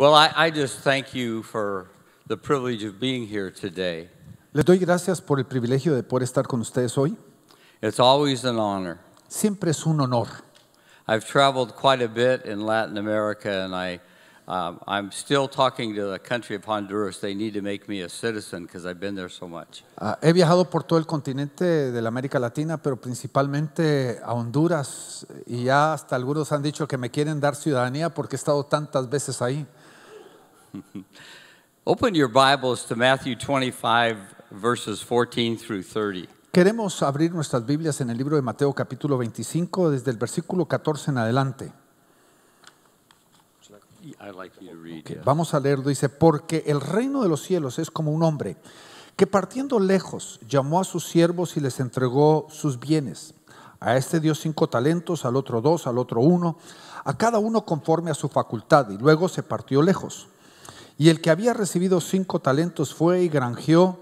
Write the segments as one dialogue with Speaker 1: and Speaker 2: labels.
Speaker 1: Well, I, I just thank you for the privilege of being here today.
Speaker 2: Les doy gracias por el privilegio de poder estar con ustedes hoy.
Speaker 1: It's always an honor.
Speaker 2: Siempre es un honor.
Speaker 1: I've traveled quite a bit in Latin America, and I, um, I'm still talking to the country of Honduras. They need to make me a citizen because I've been there so much.
Speaker 2: Ah, he viajado por todo el continente de la América Latina, pero principalmente a Honduras, y ya hasta algunos han dicho que me quieren dar ciudadanía porque he estado tantas
Speaker 1: veces ahí. Open your Bibles to Matthew verses through
Speaker 2: Queremos abrir nuestras Biblias en el libro de Mateo capítulo 25 desde el versículo 14 en adelante. vamos a leerlo, dice, porque el reino de los cielos es como un hombre que partiendo lejos llamó a sus siervos y les entregó sus bienes. A este dio cinco talentos, al otro dos, al otro uno, a cada uno conforme a su facultad, y luego se partió lejos. Y el que había recibido cinco talentos fue y granjeó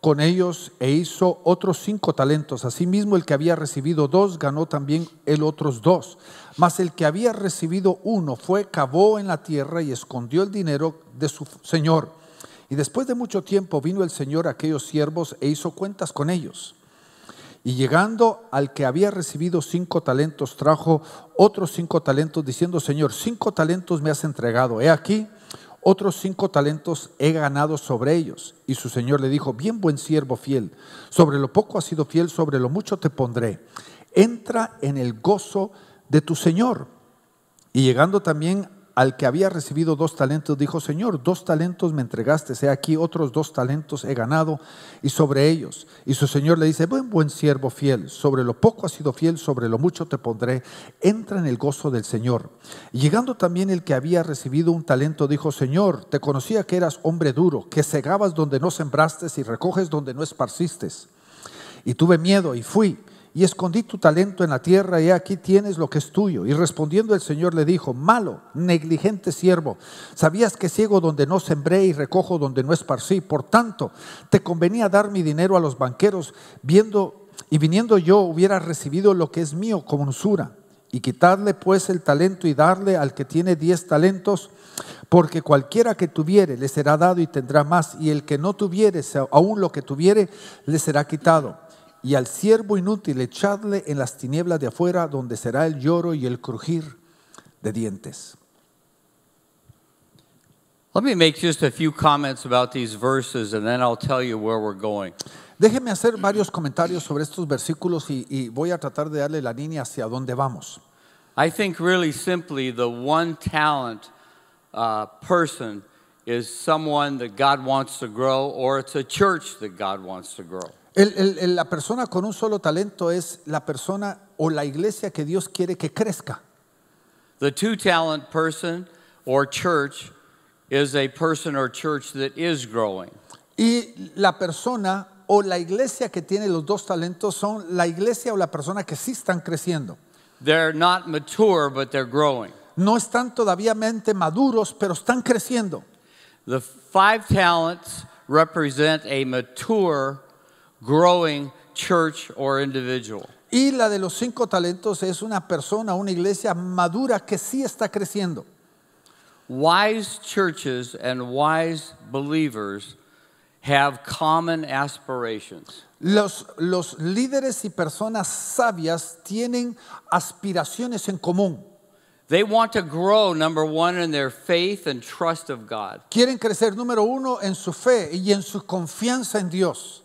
Speaker 2: con ellos e hizo otros cinco talentos. Asimismo, el que había recibido dos ganó también el otros dos. Mas el que había recibido uno fue, cavó en la tierra y escondió el dinero de su señor. Y después de mucho tiempo vino el señor a aquellos siervos e hizo cuentas con ellos. Y llegando al que había recibido cinco talentos, trajo otros cinco talentos, diciendo, Señor, cinco talentos me has entregado. He aquí, otros cinco talentos he ganado sobre ellos. Y su señor le dijo, bien buen siervo fiel, sobre lo poco has sido fiel, sobre lo mucho te pondré. Entra en el gozo de tu señor. Y llegando también al que había recibido dos talentos, dijo, Señor, dos talentos me entregaste, he aquí otros dos talentos he ganado y sobre ellos. Y su Señor le dice, buen, buen siervo fiel, sobre lo poco has sido fiel, sobre lo mucho te pondré, entra en el gozo del Señor. llegando también el que había recibido un talento, dijo, Señor, te conocía que eras hombre duro, que cegabas donde no sembraste y recoges donde no esparciste. Y tuve miedo y fui y escondí tu talento en la tierra y aquí tienes lo que es tuyo. Y respondiendo el Señor le dijo, malo, negligente siervo, sabías que ciego donde no sembré y recojo donde no esparcí, por tanto te convenía dar mi dinero a los banqueros, viendo y viniendo yo hubiera recibido lo que es mío como usura. Y quitarle pues el talento y darle al que tiene diez talentos, porque cualquiera que tuviere le será dado y tendrá más, y el que no tuviere, aún lo que tuviere, le será quitado y al siervo inútil echadle en las tinieblas de afuera, donde será el lloro y el crujir de dientes.
Speaker 1: Let me make just a few comments about these verses and then I'll tell you where we're going.
Speaker 2: Déjeme hacer varios comentarios sobre estos versículos y, voy a tratar de darle la línea hacia dónde vamos.
Speaker 1: I think really simply the one talent uh, person is someone that God wants to grow or it's a church that God wants to grow.
Speaker 2: El, la persona con un solo talento es la persona o la iglesia que Dios quiere que crezca.
Speaker 1: The two talent person or church is a person or church that is growing. Y la
Speaker 2: persona o la iglesia que tiene los dos talentos son la iglesia o la persona que sí están
Speaker 1: creciendo. They're not mature, but they're growing.
Speaker 2: No están todavía maduros, pero están creciendo.
Speaker 1: The five talents represent a mature growing church or individual.
Speaker 2: Y la de los cinco talentos es una persona, una iglesia madura que sí está creciendo.
Speaker 1: Wise churches and wise believers have common aspirations.
Speaker 2: Los, los líderes y personas sabias tienen aspiraciones en común.
Speaker 1: They want to grow, number one, in their faith and trust of God.
Speaker 2: Quieren crecer, número uno, en su fe y en su confianza en
Speaker 1: Dios.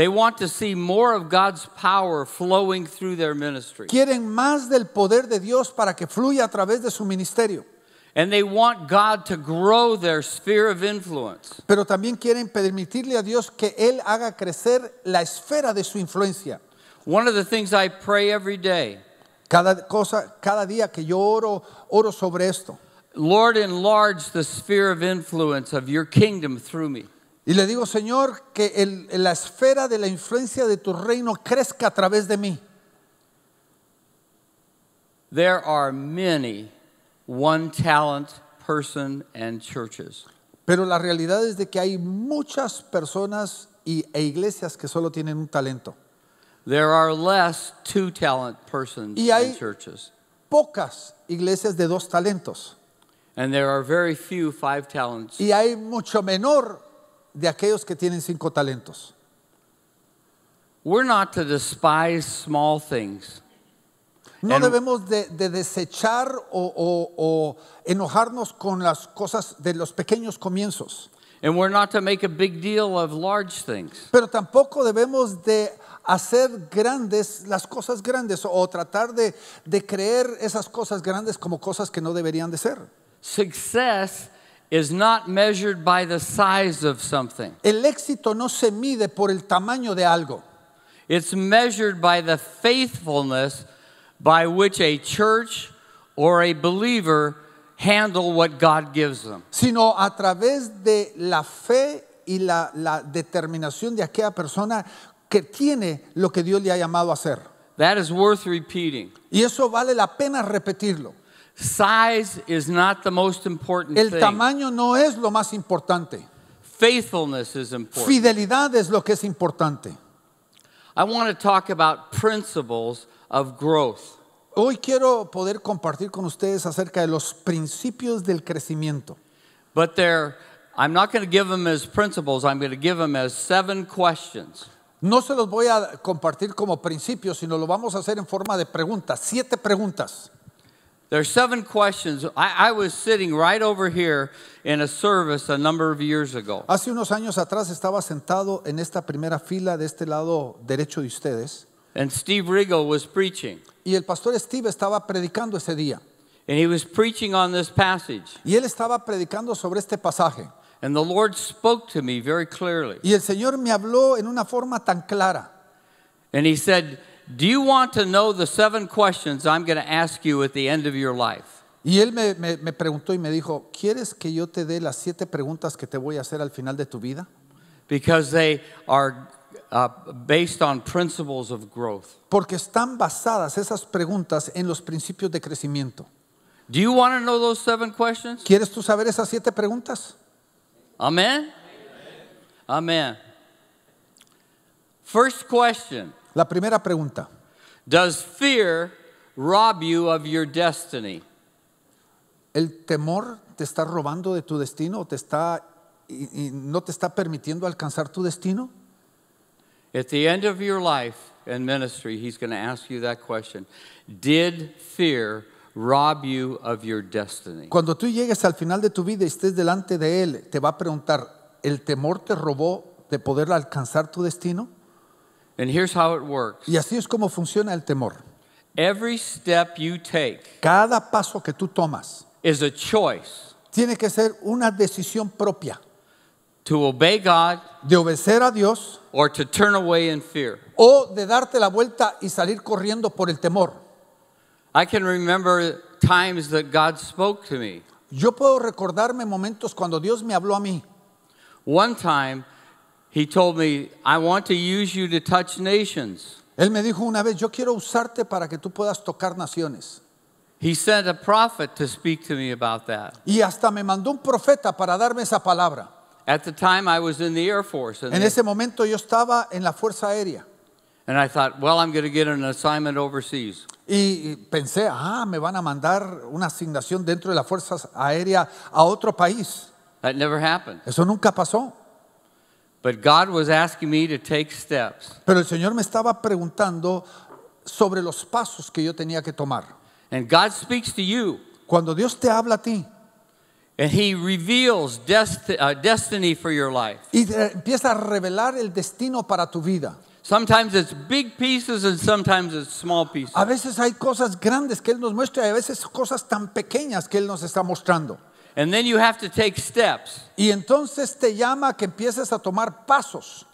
Speaker 1: They want to see more of God's power flowing through their ministry.
Speaker 2: Quieren más del poder de Dios para que fluya a través de su ministerio.
Speaker 1: And they want God to grow their sphere of influence.
Speaker 2: Pero también quieren permitirle a Dios que él haga crecer la esfera de su influencia. One
Speaker 1: of the things I pray every day.
Speaker 2: Cada cosa, cada día que yo oro, oro sobre esto.
Speaker 1: Lord, enlarge the sphere of influence of your kingdom through me. Y le digo, Señor, que
Speaker 2: la esfera de la influencia de tu reino crezca a través de mí.
Speaker 1: There talent
Speaker 2: Pero la realidad es de que hay muchas personas y, e iglesias que solo tienen un talento.
Speaker 1: y hay pocas iglesias de dos talentos.
Speaker 2: Y hay mucho menor de aquellos que tienen cinco talentos.
Speaker 1: We're not to despise small things.
Speaker 2: No debemos de, desechar o, enojarnos con las cosas de los pequeños comienzos.
Speaker 1: And we're make big deal large things.
Speaker 2: Pero tampoco debemos de hacer grandes las cosas grandes o tratar de, de creer esas cosas grandes como cosas que no deberían de ser. Success
Speaker 1: is not measured by the size of something. El éxito no se mide por el tamaño de algo. It's measured by the faithfulness by which a church or a believer handle what God gives them.
Speaker 2: Sino a través de la fe y la, la determinación de aquella persona que tiene lo que Dios le ha llamado a hacer.
Speaker 1: That is worth repeating. Y eso vale la pena repetirlo. Size is not the most important
Speaker 2: El thing. tamaño no es lo más importante.
Speaker 1: Faithfulness is important.
Speaker 2: Fidelidad es lo que es importante.
Speaker 1: I want to talk about principles of growth.
Speaker 2: Hoy quiero poder compartir con ustedes acerca de los principios del crecimiento.
Speaker 1: But there, I'm not going to give them as principles. I'm going to give them as seven questions.
Speaker 2: No se los voy a compartir como principios, sino lo vamos a hacer en forma de preguntas,
Speaker 1: siete preguntas. There are seven questions. I, I, was sitting right over here in a service a number of years ago. Hace unos años atrás estaba sentado en esta
Speaker 2: primera fila de este lado derecho de ustedes. And Steve Riegel was preaching. Y el pastor Steve estaba predicando ese día. And he was preaching on this passage. Y él estaba predicando sobre este pasaje. And the Lord spoke to me very clearly. Y el Señor me habló en una forma tan clara.
Speaker 1: And he said, do you want to know the seven questions I'm going to ask you at the end of your life? Y él me, me, me, preguntó y me dijo,
Speaker 2: ¿quieres que yo te dé las siete preguntas que te voy a hacer al final de tu vida? Because they
Speaker 1: are uh, based on principles of growth.
Speaker 2: Porque están basadas esas preguntas en los principios de crecimiento. Do you want to know those seven questions? ¿Quieres tú saber
Speaker 1: esas siete preguntas? Amén. Amén. First question. La primera pregunta. Does fear rob you of your destiny?
Speaker 2: ¿El temor te está robando de tu destino o te está y, no te está permitiendo alcanzar tu destino?
Speaker 1: At the end of your life and ministry, he's going to ask you that question. Did fear rob you of your destiny? Cuando
Speaker 2: tú llegues al final de tu vida y estés delante de él, te va a preguntar, ¿el temor te robó de poder alcanzar tu destino? And here's how it works. Y así es como funciona el temor. Every step you take Cada paso que tú tomas is a choice tiene que ser una decisión propia to obey God de obedecer a Dios
Speaker 1: or to turn away in fear. o de darte la vuelta y salir corriendo por el temor. I can remember times that God spoke to me. Yo puedo recordarme momentos cuando Dios me habló a mí. One time He told me, I want to use you to touch nations. Él me dijo una vez, yo quiero usarte para que tú puedas tocar naciones. He sent a prophet to speak to me about that. Y
Speaker 2: hasta me mandó un profeta para darme esa palabra.
Speaker 1: At the time I was in the Air Force. En ese
Speaker 2: momento yo estaba en la Fuerza Aérea.
Speaker 1: And I thought, well, I'm going to get an assignment overseas.
Speaker 2: Y pensé, ah, me van a mandar una asignación dentro de la Fuerza Aérea a otro
Speaker 1: país. That never happened. Eso nunca pasó. But God was asking me to take steps.
Speaker 2: Pero el Señor me estaba preguntando sobre los pasos que yo
Speaker 1: tenía que tomar. And God speaks to you. Cuando Dios te habla a ti. And he reveals desti uh, destiny for your life. Y empieza a revelar el destino para tu vida. Sometimes it's big pieces and sometimes it's small pieces. A veces hay
Speaker 2: cosas grandes que él nos muestra y a veces cosas tan pequeñas que él nos está mostrando. And then you have to take steps. Y entonces te llama a que empieces a tomar pasos.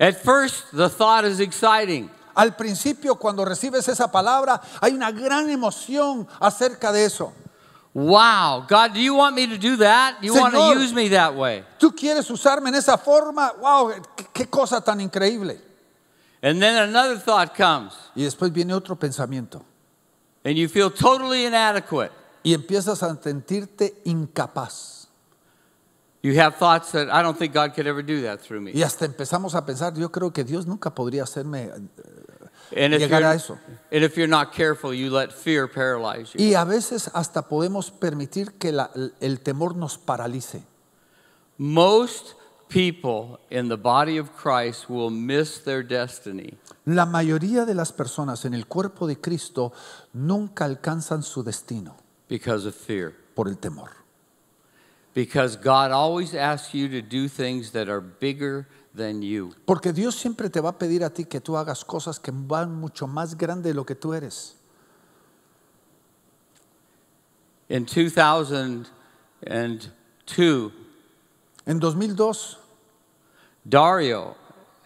Speaker 2: At first, the thought is exciting. Al principio, cuando recibes esa palabra, hay una gran emoción acerca de eso. Wow, God, do you want me to do that? Do you Señor, want to use
Speaker 1: me that way?
Speaker 2: ¿Tú quieres usarme en esa forma? Wow, qué cosa tan increíble. And then another thought comes. Y después viene otro pensamiento. And you feel totally inadequate. y empiezas a sentirte incapaz.
Speaker 1: You have thoughts that I don't think God could ever do that through me. Y hasta
Speaker 2: empezamos a pensar, yo creo que Dios nunca podría hacerme
Speaker 1: eh, llegar a eso. And if you're not careful, you let fear paralyze you. Y a
Speaker 2: veces hasta podemos permitir que el temor nos
Speaker 1: paralice. Most people in the body of Christ will miss their destiny.
Speaker 2: La mayoría de las personas en el cuerpo de Cristo nunca alcanzan su destino.
Speaker 1: Because of fear. Por el temor. Because God always asks you to do things that are bigger than you.
Speaker 2: Porque Dios siempre te va a pedir a ti que tú hagas cosas que van mucho más grande de lo que tú eres.
Speaker 1: In 2002, en 2002, Dario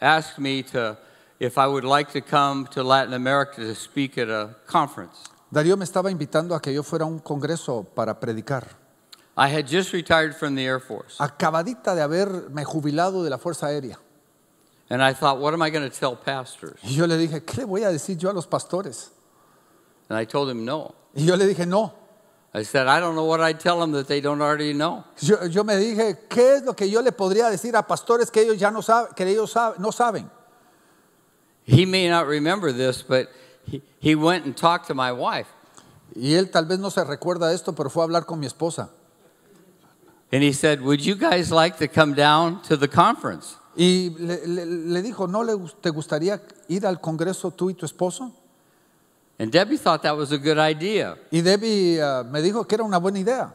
Speaker 1: asked me to if I would like to come to Latin America to speak at a conference.
Speaker 2: Darío me estaba invitando a que yo fuera a un congreso para predicar. Acabadita de haberme jubilado de la Fuerza Aérea. Y yo le dije, ¿qué le voy a decir yo a los pastores?
Speaker 1: no. Y yo le dije, no.
Speaker 2: Yo, me dije, ¿qué es lo que yo le podría decir a pastores que ellos ya no, saben, que ellos no saben?
Speaker 1: He may not remember this, but he, went and talked to my wife. Y él tal vez no se recuerda esto, pero fue a hablar con mi esposa. And he said, "Would you guys like to come down to the conference?"
Speaker 2: Y le, le, le dijo, ¿no le, te gustaría ir al congreso tú y tu esposo?
Speaker 1: And Debbie thought that was a good idea. Y Debbie uh, me dijo que era una buena idea.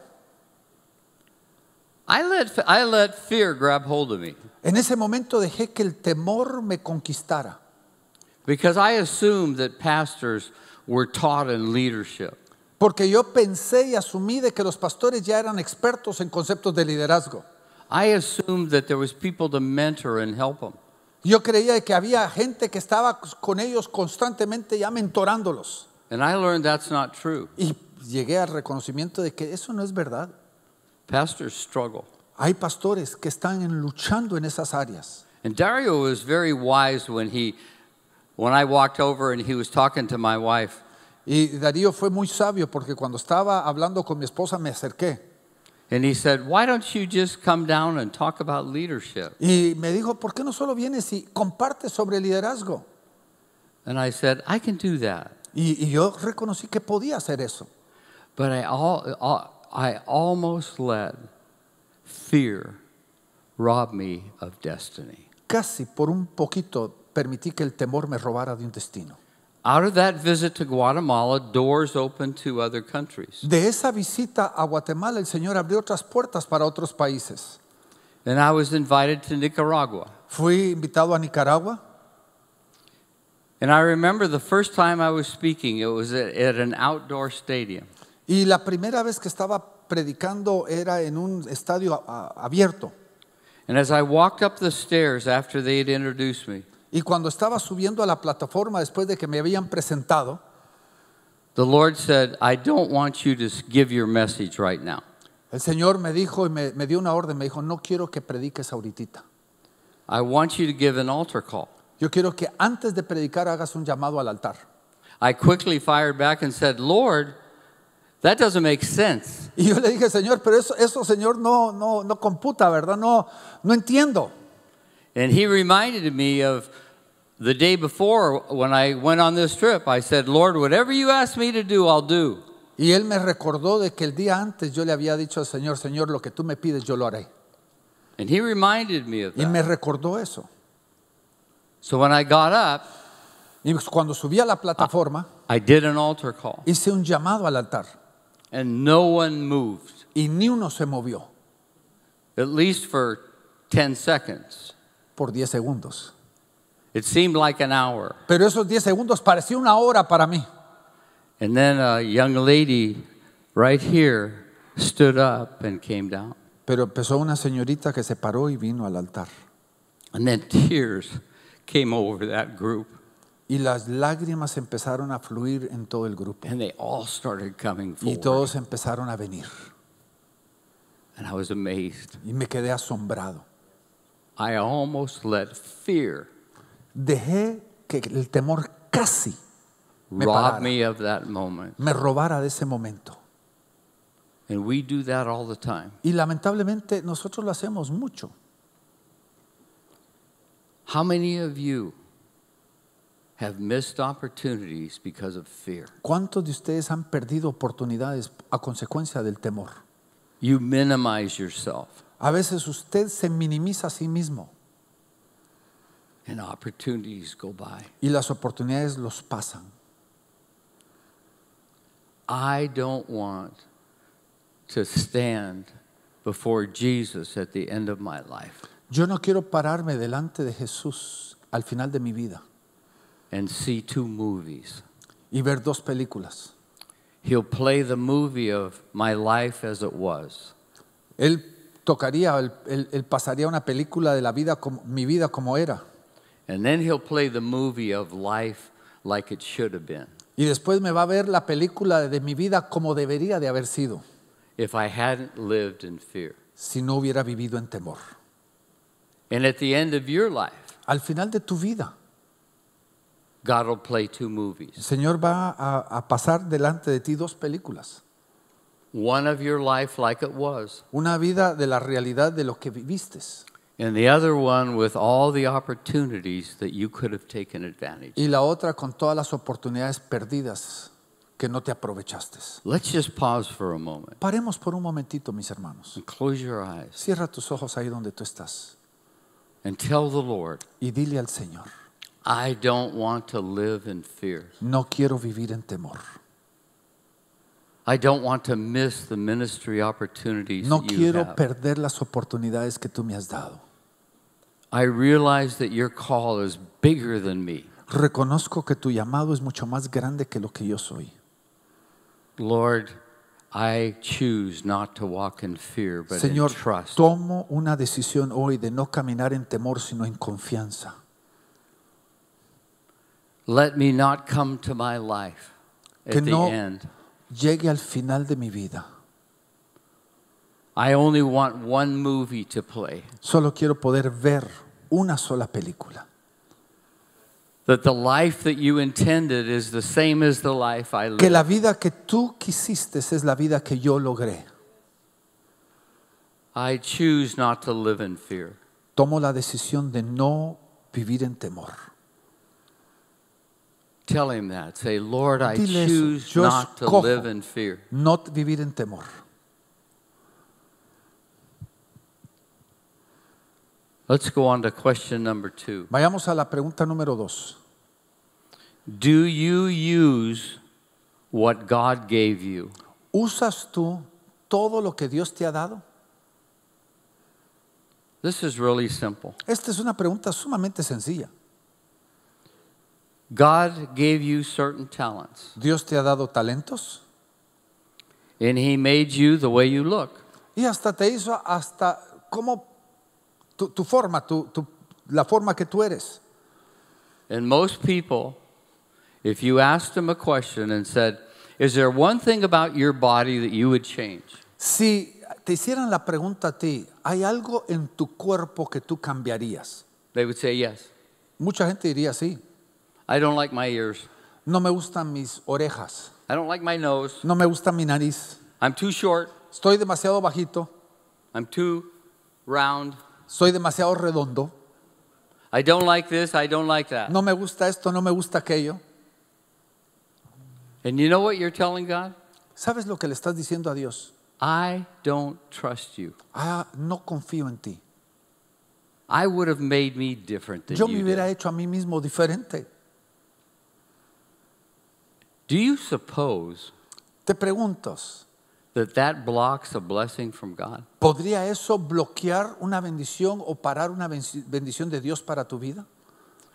Speaker 1: I let, I let fear grab hold of me. En ese momento dejé que el temor me conquistara. Because I assumed that pastors were taught
Speaker 2: in leadership. Porque yo pensé y asumí de que los pastores ya eran expertos en conceptos de liderazgo. I assumed that there was people to mentor and help them. Yo creía que había gente que estaba con ellos constantemente ya mentorándolos. And I learned that's not true. Y llegué al reconocimiento de que eso no es verdad. Pastors struggle. Hay pastores que están luchando en esas áreas.
Speaker 1: And Dario was very wise when he when I walked over and he was talking to my wife, y
Speaker 2: Darío fue muy sabio porque cuando estaba hablando con mi esposa me acerqué.
Speaker 1: And he said, "Why don't you just come down and talk about leadership?"
Speaker 2: Y me dijo, "¿Por qué no solo vienes y compartes sobre liderazgo?"
Speaker 1: And I said, "I can do that." Y, y yo reconocí que podía hacer eso. But I, all, I almost let fear rob me of destiny. Casi por un
Speaker 2: poquito permití que el temor me robara de un destino.
Speaker 1: Out of that visit to Guatemala, doors opened to other countries.
Speaker 2: De esa visita a Guatemala, el Señor abrió otras puertas para
Speaker 1: otros países. And I was invited to Nicaragua.
Speaker 2: Fui invitado a Nicaragua.
Speaker 1: And I remember the first time I was speaking, it was at, at an outdoor stadium.
Speaker 2: Y la primera vez que estaba predicando era en un estadio abierto.
Speaker 1: And as I walked up the stairs after they had introduced me,
Speaker 2: y cuando estaba subiendo a la plataforma después de que me habían presentado, El Señor me dijo y me, dio una orden, me dijo, no quiero que prediques ahorita. Yo quiero que antes de predicar hagas un llamado al altar.
Speaker 1: Y yo le dije, Señor, pero eso, eso Señor, no,
Speaker 2: no, computa, ¿verdad? No, no entiendo.
Speaker 1: And he reminded me of the day before when I went on this trip. I said, Lord, whatever you ask me to do, I'll do. Y él me recordó de que el día antes yo le había dicho al Señor, Señor, lo que tú me
Speaker 2: pides, yo lo haré. And he reminded me of that. Y me recordó eso. So when I got up, y cuando subí a la plataforma, I, I did an altar call. hice un llamado al altar. And no one moved. Y ni uno se movió. At least for 10 seconds. por 10 segundos.
Speaker 1: It like Pero esos 10 segundos parecían una hora para mí. And young lady right Pero empezó una señorita que se paró y vino al altar.
Speaker 2: Y las lágrimas empezaron a fluir en todo el grupo.
Speaker 1: Y todos empezaron a venir. Y me quedé asombrado. I almost let fear
Speaker 2: Dejé que el temor casi
Speaker 1: me, rob me of that moment. me
Speaker 2: robara de ese momento.
Speaker 1: And we do that all the time.
Speaker 2: Y lamentablemente nosotros lo hacemos mucho.
Speaker 1: How many of you have missed opportunities because of fear? ¿Cuántos de
Speaker 2: ustedes han perdido oportunidades a consecuencia del temor? You minimize yourself. A veces usted se minimiza a sí mismo. And opportunities go by. Y las oportunidades los pasan.
Speaker 1: I don't want to stand before Jesus at the end of my life.
Speaker 2: Yo no quiero pararme delante de Jesús al
Speaker 1: final de mi vida. And see two movies. Y ver dos películas. He'll play the movie of my life as it was. Él
Speaker 2: tocaría, él, pasaría una película de la vida, como, mi vida como era. Y después me va a ver la película de mi vida como debería de haber sido.
Speaker 1: Si no hubiera vivido en temor. Al final de tu vida. El
Speaker 2: Señor va a pasar
Speaker 1: delante de ti dos películas. one of your life like it was. Una vida
Speaker 2: de la realidad de lo que viviste.
Speaker 1: And the other one with all the opportunities that you could have taken advantage. Y
Speaker 2: la otra con todas las oportunidades perdidas que no te aprovechaste. Let's just pause for a moment. Paremos por un momentito, mis hermanos. And close your
Speaker 1: eyes. Cierra tus ojos ahí donde tú estás. And tell the Lord. Y dile al Señor. I don't want to live in fear.
Speaker 2: No quiero vivir en temor.
Speaker 1: I don't want to miss the ministry opportunities no that you quiero have.
Speaker 2: perder las oportunidades que tú me has dado.
Speaker 1: I realize that your call is bigger than me.
Speaker 2: Reconozco que tu llamado es mucho más grande que lo que yo soy.
Speaker 1: Lord, I choose not to walk in fear, but Señor, in trust.
Speaker 2: tomo una decisión hoy de no caminar en temor, sino en confianza.
Speaker 1: Let me not come to my life at que the no, end
Speaker 2: llegue al final de mi vida.
Speaker 1: only one movie play.
Speaker 2: Solo quiero poder ver una sola película.
Speaker 1: Que la
Speaker 2: vida que tú quisiste es la vida que yo logré. Tomo la decisión de no vivir en temor.
Speaker 1: Tell him that. Say, Lord, I Dile choose not to live in fear.
Speaker 2: Not vivir en
Speaker 1: temor. Let's go on to question number two.
Speaker 2: Vayamos a la pregunta número dos.
Speaker 1: Do you use what God gave you?
Speaker 2: ¿Usas tú todo lo que Dios te ha dado?
Speaker 1: This is really simple.
Speaker 2: Esta es una pregunta sumamente sencilla.
Speaker 1: God gave you certain talents. Dios te ha dado talentos. And he made you the way you look. Y hasta te hizo
Speaker 2: hasta como tu, tu forma, tu, tu, la forma que tú eres.
Speaker 1: And most people, if you asked them a question and said, Is there one thing about your body that you would change? Si te hicieran la pregunta a
Speaker 2: ti, ¿hay algo en tu cuerpo que tú cambiarías? They would say yes. Mucha gente diría sí. I don't like my ears. No me gustan mis orejas. I don't like my nose. No me gusta mi nariz. I'm too short. Estoy demasiado bajito. I'm too round. Soy demasiado redondo. I
Speaker 1: don't like this, I don't like that. No me gusta esto, no me gusta aquello. And you know what you're telling God? ¿Sabes lo que le estás diciendo a Dios? I don't trust you. Ah, no confío en ti. I would have made me different than Yo me you hubiera
Speaker 2: did. hecho a mí mismo diferente.
Speaker 1: Do you suppose Te preguntas, that that blocks a blessing from God? ¿podría
Speaker 2: eso bloquear una bendición o parar una bendición de Dios para tu vida?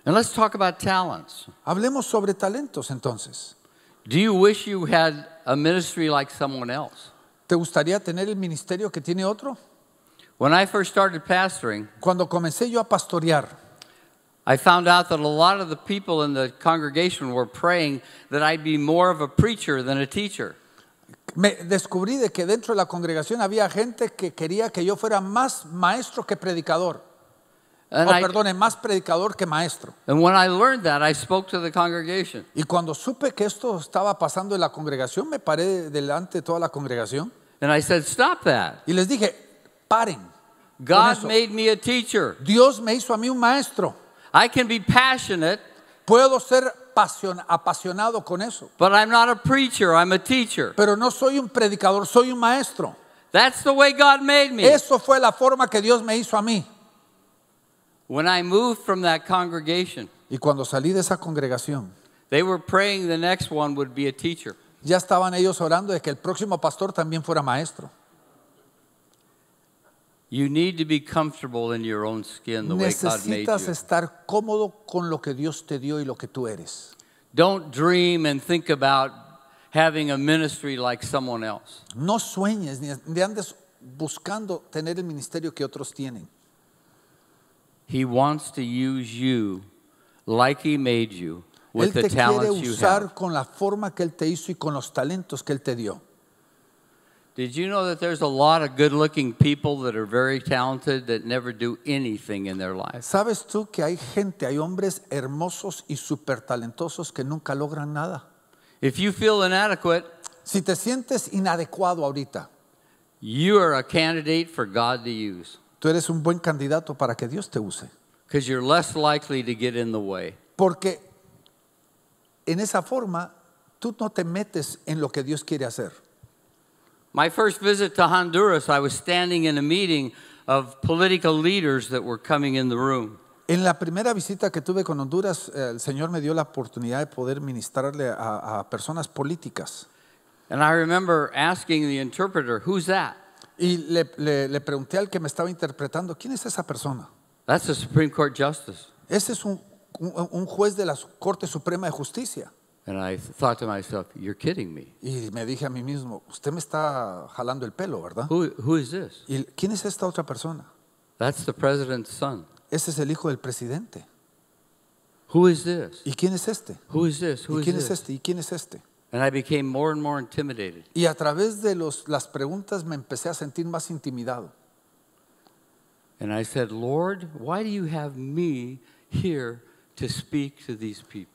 Speaker 2: And let's talk about talents. Hablemos sobre talentos entonces. Do you wish you had a ministry like someone else? ¿Te gustaría tener el ministerio que tiene otro?
Speaker 1: When I first started pastoring, Cuando comencé yo a pastorear, I found out that a lot of the people in the congregation were praying that I'd be more of a preacher than a teacher.
Speaker 2: Me descubrí de que dentro de la congregación había gente que quería que yo fuera más maestro que predicador. And oh, perdone, más predicador que maestro. congregation. Y cuando supe que esto estaba pasando en la congregación, me paré delante de toda la congregación. Y les dije, "Paren." teacher. Dios me hizo a mí un maestro. I can be passionate. Puedo ser apasionado con eso. But I'm not a preacher, I'm a teacher. Pero no soy un predicador, soy un maestro. That's the way God made me. Eso fue la forma que Dios me hizo a mí.
Speaker 1: When I moved from that congregation, y cuando salí de esa congregación, they were praying the next one would be a teacher. Ya
Speaker 2: estaban ellos orando de que el próximo pastor también fuera maestro.
Speaker 1: You need to be comfortable in your own skin the Necesitas way God made you.
Speaker 2: estar cómodo con
Speaker 1: lo que Dios te dio y lo que tú eres. Don't dream and think about having a ministry like someone else. No sueñes ni andes buscando tener
Speaker 2: el ministerio que otros tienen.
Speaker 1: He wants to use you like he made you with él the talents you have. Él te quiere usar
Speaker 2: con la forma que él te hizo y con los talentos que él te dio.
Speaker 1: Did you know that there's a lot of good-looking people that are very talented that never do anything in their life?
Speaker 2: ¿Sabes tú que hay gente, hay hombres hermosos y súper talentosos que nunca logran nada? If you feel inadequate, si te sientes inadecuado ahorita, you are a candidate for God to use. Tú eres un buen candidato para que Dios te use. Because you're less likely to get in the way. Porque en esa forma tú no te metes en lo que Dios quiere hacer. En la primera visita que tuve con Honduras, eh, el Señor me dio la oportunidad de poder ministrarle a, personas políticas.
Speaker 1: Y le, pregunté al que me estaba interpretando, ¿quién es esa persona? Ese es
Speaker 2: un juez de la Corte Suprema de Justicia.
Speaker 1: And I thought to myself, You're kidding me.
Speaker 2: Y me dije a mí mismo, usted me está jalando el pelo, ¿verdad? Who, is this? ¿Y quién es esta otra persona?
Speaker 1: That's the president's son.
Speaker 2: Este es el hijo del presidente. Who is this? ¿Y quién es este? Who is this? Who ¿Y is this? es este? ¿Y quién es este?
Speaker 1: And I became more and
Speaker 2: more intimidated. Y a través de los, las preguntas me empecé a sentir más intimidado.
Speaker 1: And I said, Lord, why do you have me here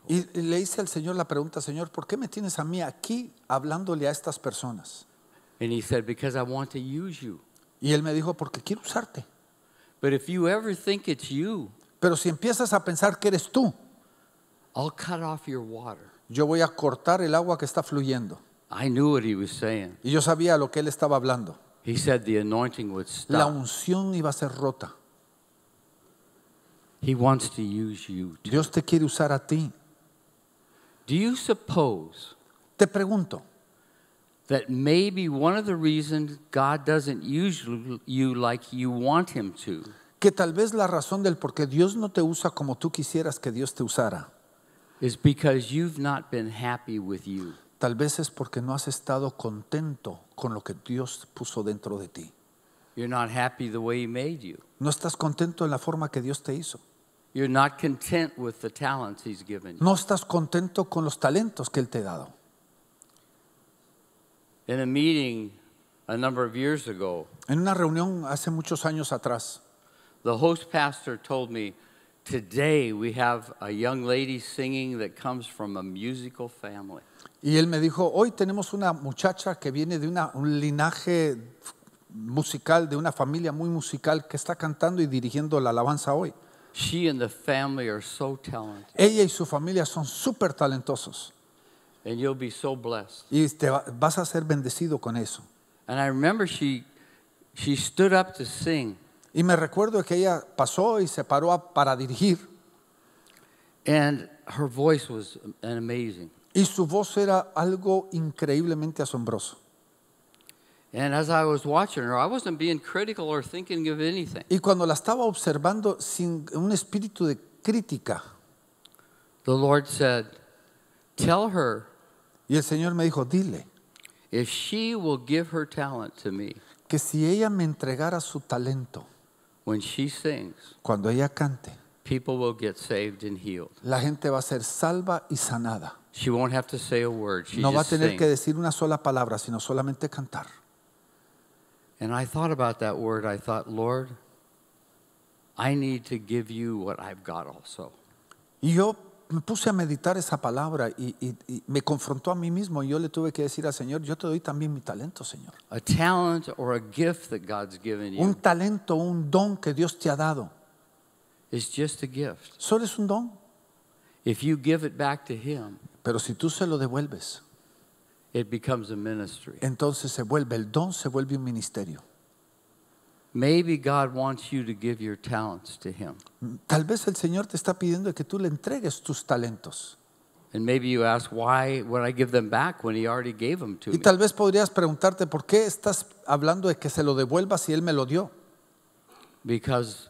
Speaker 2: y le hice al Señor la pregunta, Señor, ¿por qué me tienes a mí aquí hablándole a estas personas? Y él me dijo, porque quiero usarte. Pero si empiezas a pensar que eres tú, yo voy a cortar el agua que está fluyendo.
Speaker 1: Y yo sabía lo que él estaba hablando. La
Speaker 2: unción iba a ser rota. He wants to use you too. Dios
Speaker 1: te quiere usar a ti. Do you suppose te pregunto that maybe one of the reasons God doesn't use you like you want him to
Speaker 2: que tal vez la razón del por qué Dios no te usa como tú quisieras que Dios te usara is because you've not been happy with you. Tal vez es porque no has estado contento con lo que Dios puso dentro de ti.
Speaker 1: You're not happy the way he made you.
Speaker 2: No estás contento en la forma que Dios te hizo.
Speaker 1: You're not content with the talents he's given you.
Speaker 2: No estás contento con los talentos que él te ha dado.
Speaker 1: In a meeting a number of years ago, en una reunión hace muchos años atrás, the host pastor told me Today we have a young lady singing that comes from a musical family.
Speaker 2: Y él me dijo, hoy tenemos una muchacha que viene de una, un linaje musical, de una familia muy musical que está cantando y dirigiendo la alabanza hoy. Ella y su familia son súper talentosos.
Speaker 1: Y
Speaker 2: te vas a ser bendecido con eso. Y me recuerdo que ella pasó y se paró para dirigir. her voice Y su voz era algo increíblemente asombroso.
Speaker 1: Y
Speaker 2: cuando la estaba observando sin un espíritu de crítica,
Speaker 1: Y el Señor me dijo, "Dile." Que si ella me entregara su talento. Cuando ella cante.
Speaker 2: La gente va a ser salva y sanada.
Speaker 1: no va a tener que
Speaker 2: decir una sola palabra, sino solamente cantar.
Speaker 1: And I thought about that word. I thought, Lord, I need to give you what I've got also.
Speaker 2: Y yo me puse a meditar esa palabra y, y, y me confrontó a mí mismo. Y yo le tuve que decir al Señor, yo te doy también mi talento, Señor. A talent or a gift
Speaker 1: that God's given you Un
Speaker 2: talento, un don que Dios te ha dado. It's just a gift. Solo es un don.
Speaker 1: If you give it back to Him, Pero si tú se lo devuelves, becomes Entonces se vuelve el don, se vuelve un ministerio. Tal vez el Señor te está pidiendo que tú le entregues tus talentos. Y tal
Speaker 2: vez podrías preguntarte por qué estás hablando de que se lo devuelvas si él me lo dio.
Speaker 1: Because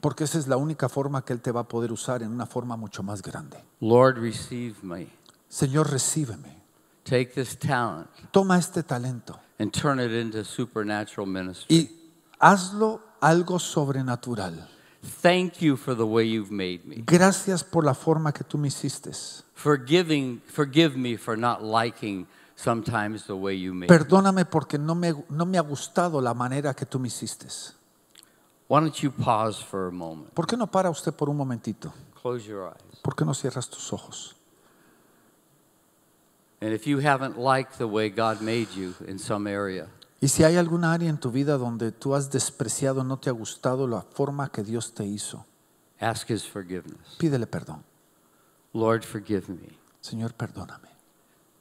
Speaker 2: Porque esa es la única forma que él te va a poder usar en una forma mucho más grande.
Speaker 1: Lord, receive me. Señor, recíbeme.
Speaker 2: Take this talent Toma este talento
Speaker 1: and turn it into supernatural ministry. y
Speaker 2: hazlo algo sobrenatural.
Speaker 1: Thank you for the way you've made me.
Speaker 2: Gracias por la forma que tú me hiciste.
Speaker 1: Forgiving, forgive me for not liking sometimes the way you made Perdóname
Speaker 2: porque no me, no me ha gustado la manera que tú me hiciste.
Speaker 1: Why don't you pause for a moment?
Speaker 2: ¿Por qué no para usted por un momentito?
Speaker 1: Close your eyes.
Speaker 2: ¿Por qué no cierras tus ojos?
Speaker 1: And if you haven't liked the way God made you in some area,
Speaker 2: y si hay alguna área en tu vida donde tú has despreciado, no te ha gustado la forma que Dios te hizo,
Speaker 1: ask his forgiveness.
Speaker 2: pídele perdón.
Speaker 1: Lord, forgive me.
Speaker 2: Señor, perdóname.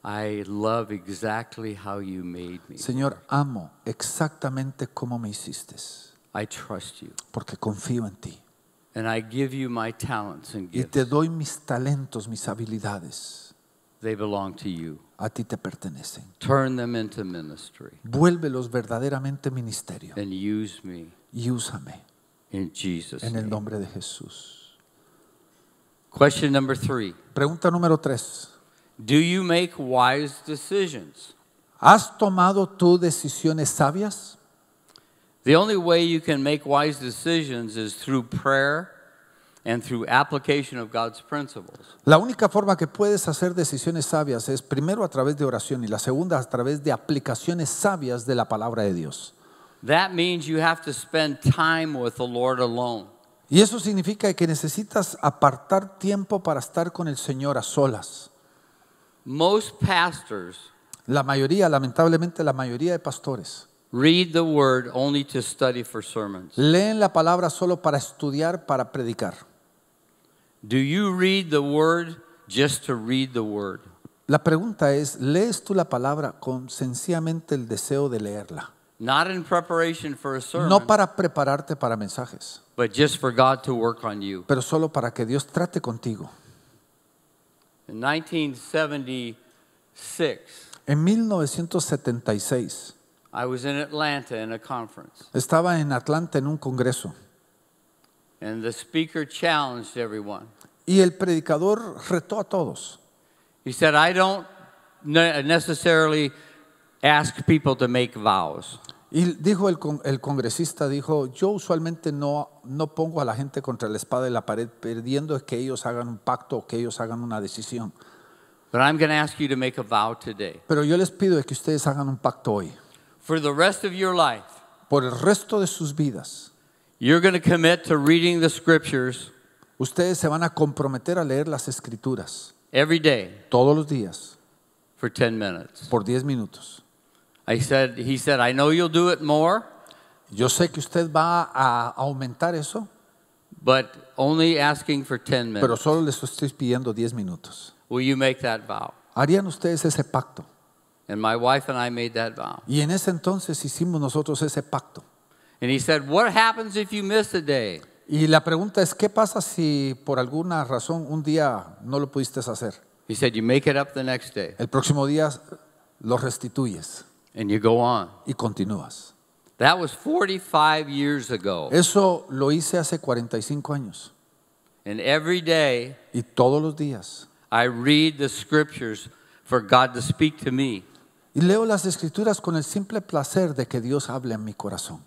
Speaker 1: I love exactly how you made me. Señor,
Speaker 2: amo exactamente como me hiciste. I trust you. Porque confío en ti.
Speaker 1: And I give you my talents and gifts. Y te
Speaker 2: doy mis talentos, mis habilidades. They belong to you. A ti te pertenecen.
Speaker 1: Turn them into ministry.
Speaker 2: Vuélvelos verdaderamente ministerio. And use me. Y úsame. In Jesus en el nombre name. de Jesús.
Speaker 1: Question number three. Pregunta número tres. Do you make wise decisions?
Speaker 2: ¿Has tomado tú decisiones sabias?
Speaker 1: The only way you can make wise decisions is through prayer
Speaker 2: La única forma que puedes hacer decisiones sabias es primero a través de oración y la segunda a través de aplicaciones sabias de la palabra de Dios.
Speaker 1: That means you have to spend time with the Lord alone. Y eso significa
Speaker 2: que necesitas apartar tiempo para estar con el Señor a solas.
Speaker 1: Most pastors
Speaker 2: la mayoría, lamentablemente la mayoría de pastores
Speaker 1: Read the word only to study for sermons.
Speaker 2: Leen la palabra solo para estudiar, para predicar.
Speaker 1: Do you read the word just to read the word?
Speaker 2: La pregunta es, ¿lees tú la palabra con sencillamente el deseo de leerla?
Speaker 1: Not in preparation for a sermon, no para
Speaker 2: prepararte para mensajes,
Speaker 1: but just for God to work on
Speaker 2: you. pero solo para que Dios trate contigo.
Speaker 1: In 1976,
Speaker 2: en 1976,
Speaker 1: I was in Atlanta in a conference.
Speaker 2: estaba en Atlanta en un congreso speaker Y el predicador retó a todos.
Speaker 1: He people make Y
Speaker 2: dijo el, congresista, dijo, yo usualmente no, no pongo a la gente contra la espada de la pared perdiendo que ellos hagan un pacto o que ellos hagan una decisión. Pero yo les pido que ustedes hagan un pacto hoy. Por el resto de sus vidas. You're going to commit to reading the scriptures
Speaker 1: Ustedes se van
Speaker 2: a comprometer a leer las escrituras
Speaker 1: every day todos los días for 10 minutes. por 10 minutos. I said, he said, I know you'll do it more, Yo sé que usted va a aumentar eso, but only asking for 10 minutes. pero
Speaker 2: solo les estoy pidiendo 10 minutos.
Speaker 1: Will you make that vow?
Speaker 2: ¿Harían ustedes ese pacto?
Speaker 1: And my wife and I made that vow.
Speaker 2: Y en ese entonces hicimos nosotros ese pacto.
Speaker 1: And he said, what happens if you miss a day? Y la pregunta
Speaker 2: es, ¿qué pasa si por alguna razón un día no lo pudiste hacer? He said, you make it up the next day El próximo día lo restituyes and you go on. y continúas.
Speaker 1: That was 45 years ago.
Speaker 2: Eso lo hice hace 45 años.
Speaker 1: And every day Y todos los días. I read the scriptures for God to speak to me.
Speaker 2: Y leo las escrituras con el simple placer de que Dios hable en mi corazón.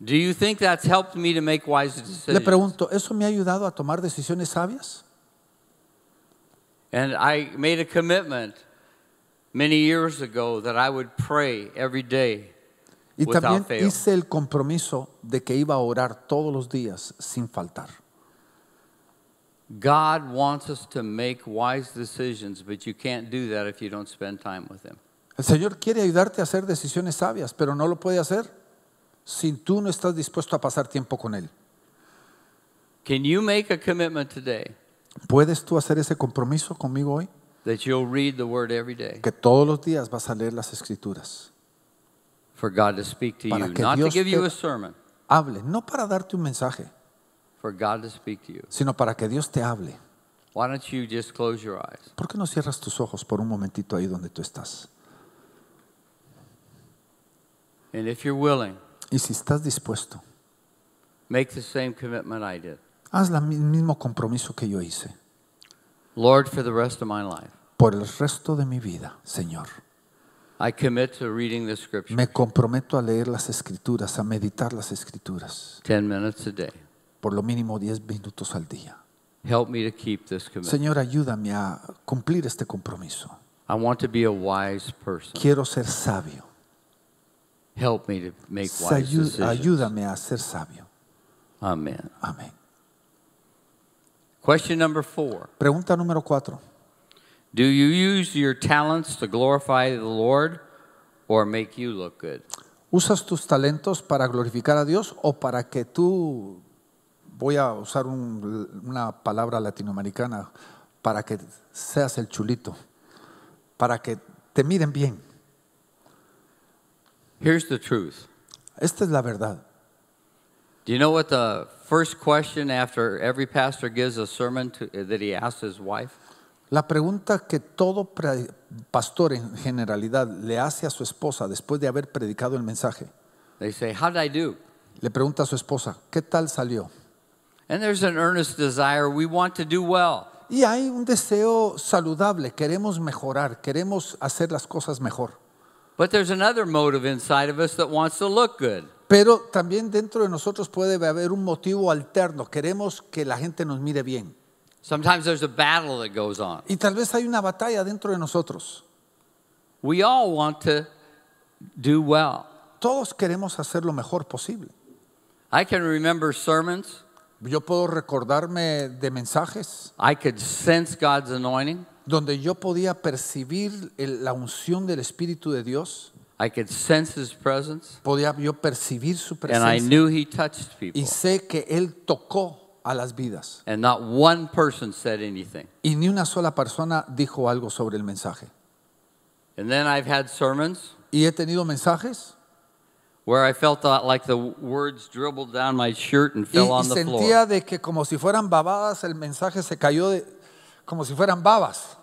Speaker 1: Do you think that's helped me to make wise decisions? Le pregunto,
Speaker 2: ¿eso me ha ayudado a tomar decisiones sabias?
Speaker 1: And I made a commitment many years ago that I would pray every day Y también without fail.
Speaker 2: hice el compromiso de que iba a orar todos los días sin faltar.
Speaker 1: God wants us to make wise decisions, but you can't do that if you don't spend time with him.
Speaker 2: El Señor quiere ayudarte a hacer decisiones sabias, pero no lo puede hacer si tú no estás dispuesto a pasar tiempo con Él. ¿Puedes tú hacer ese compromiso conmigo hoy?
Speaker 1: Que
Speaker 2: todos los días vas a leer las escrituras. Para que Dios te- Hable, no para darte un mensaje, sino para que Dios te hable.
Speaker 1: ¿Por
Speaker 2: qué no cierras tus ojos por un momentito ahí donde tú estás?
Speaker 1: And if you're willing,
Speaker 2: y si estás dispuesto, haz el mismo compromiso que yo hice. por el resto de mi vida, Señor. Me comprometo a leer las escrituras, a meditar las escrituras. Por lo mínimo 10 minutos al día. Señor, ayúdame a cumplir este compromiso. Quiero ser sabio.
Speaker 1: Help me Ayúdame
Speaker 2: a ser sabio.
Speaker 1: Amén. Amén. Question number four. Pregunta número cuatro. Do you use your talents to glorify the Lord or make you look good?
Speaker 2: ¿Usas tus talentos para glorificar a Dios o para que tú, voy a usar una palabra latinoamericana, para que seas el chulito, para que te miren bien? Here's the truth. Esta es la verdad.
Speaker 1: Do you know what the first question after every pastor gives a sermon to, uh, that he asks his wife?
Speaker 2: La pregunta que todo pastor en generalidad le hace a su esposa después de haber predicado el mensaje. They say, "How did I do?" Le pregunta a su esposa, "¿Qué tal salió?"
Speaker 1: And there's an earnest desire we want to do well.
Speaker 2: Y hay un deseo saludable, queremos mejorar, queremos hacer las cosas mejor.
Speaker 1: But there's another motive inside of us that wants to look good.
Speaker 2: Pero también dentro de nosotros puede haber un motivo alterno. Queremos que la gente nos mire bien.
Speaker 1: Sometimes there's a battle that goes on.
Speaker 2: Y tal vez hay una batalla dentro de nosotros. We all want to do well. Todos queremos hacer lo mejor posible. I can remember sermons. Yo puedo recordarme de mensajes. I could sense God's anointing. donde yo podía percibir la unción del Espíritu de Dios. sense podía yo
Speaker 1: percibir su presencia. Y sé que él tocó a las vidas.
Speaker 2: Y ni una sola persona dijo algo sobre el mensaje.
Speaker 1: y he tenido mensajes y, sentía
Speaker 2: de que como si fueran babadas el mensaje se cayó de, como si fueran babas.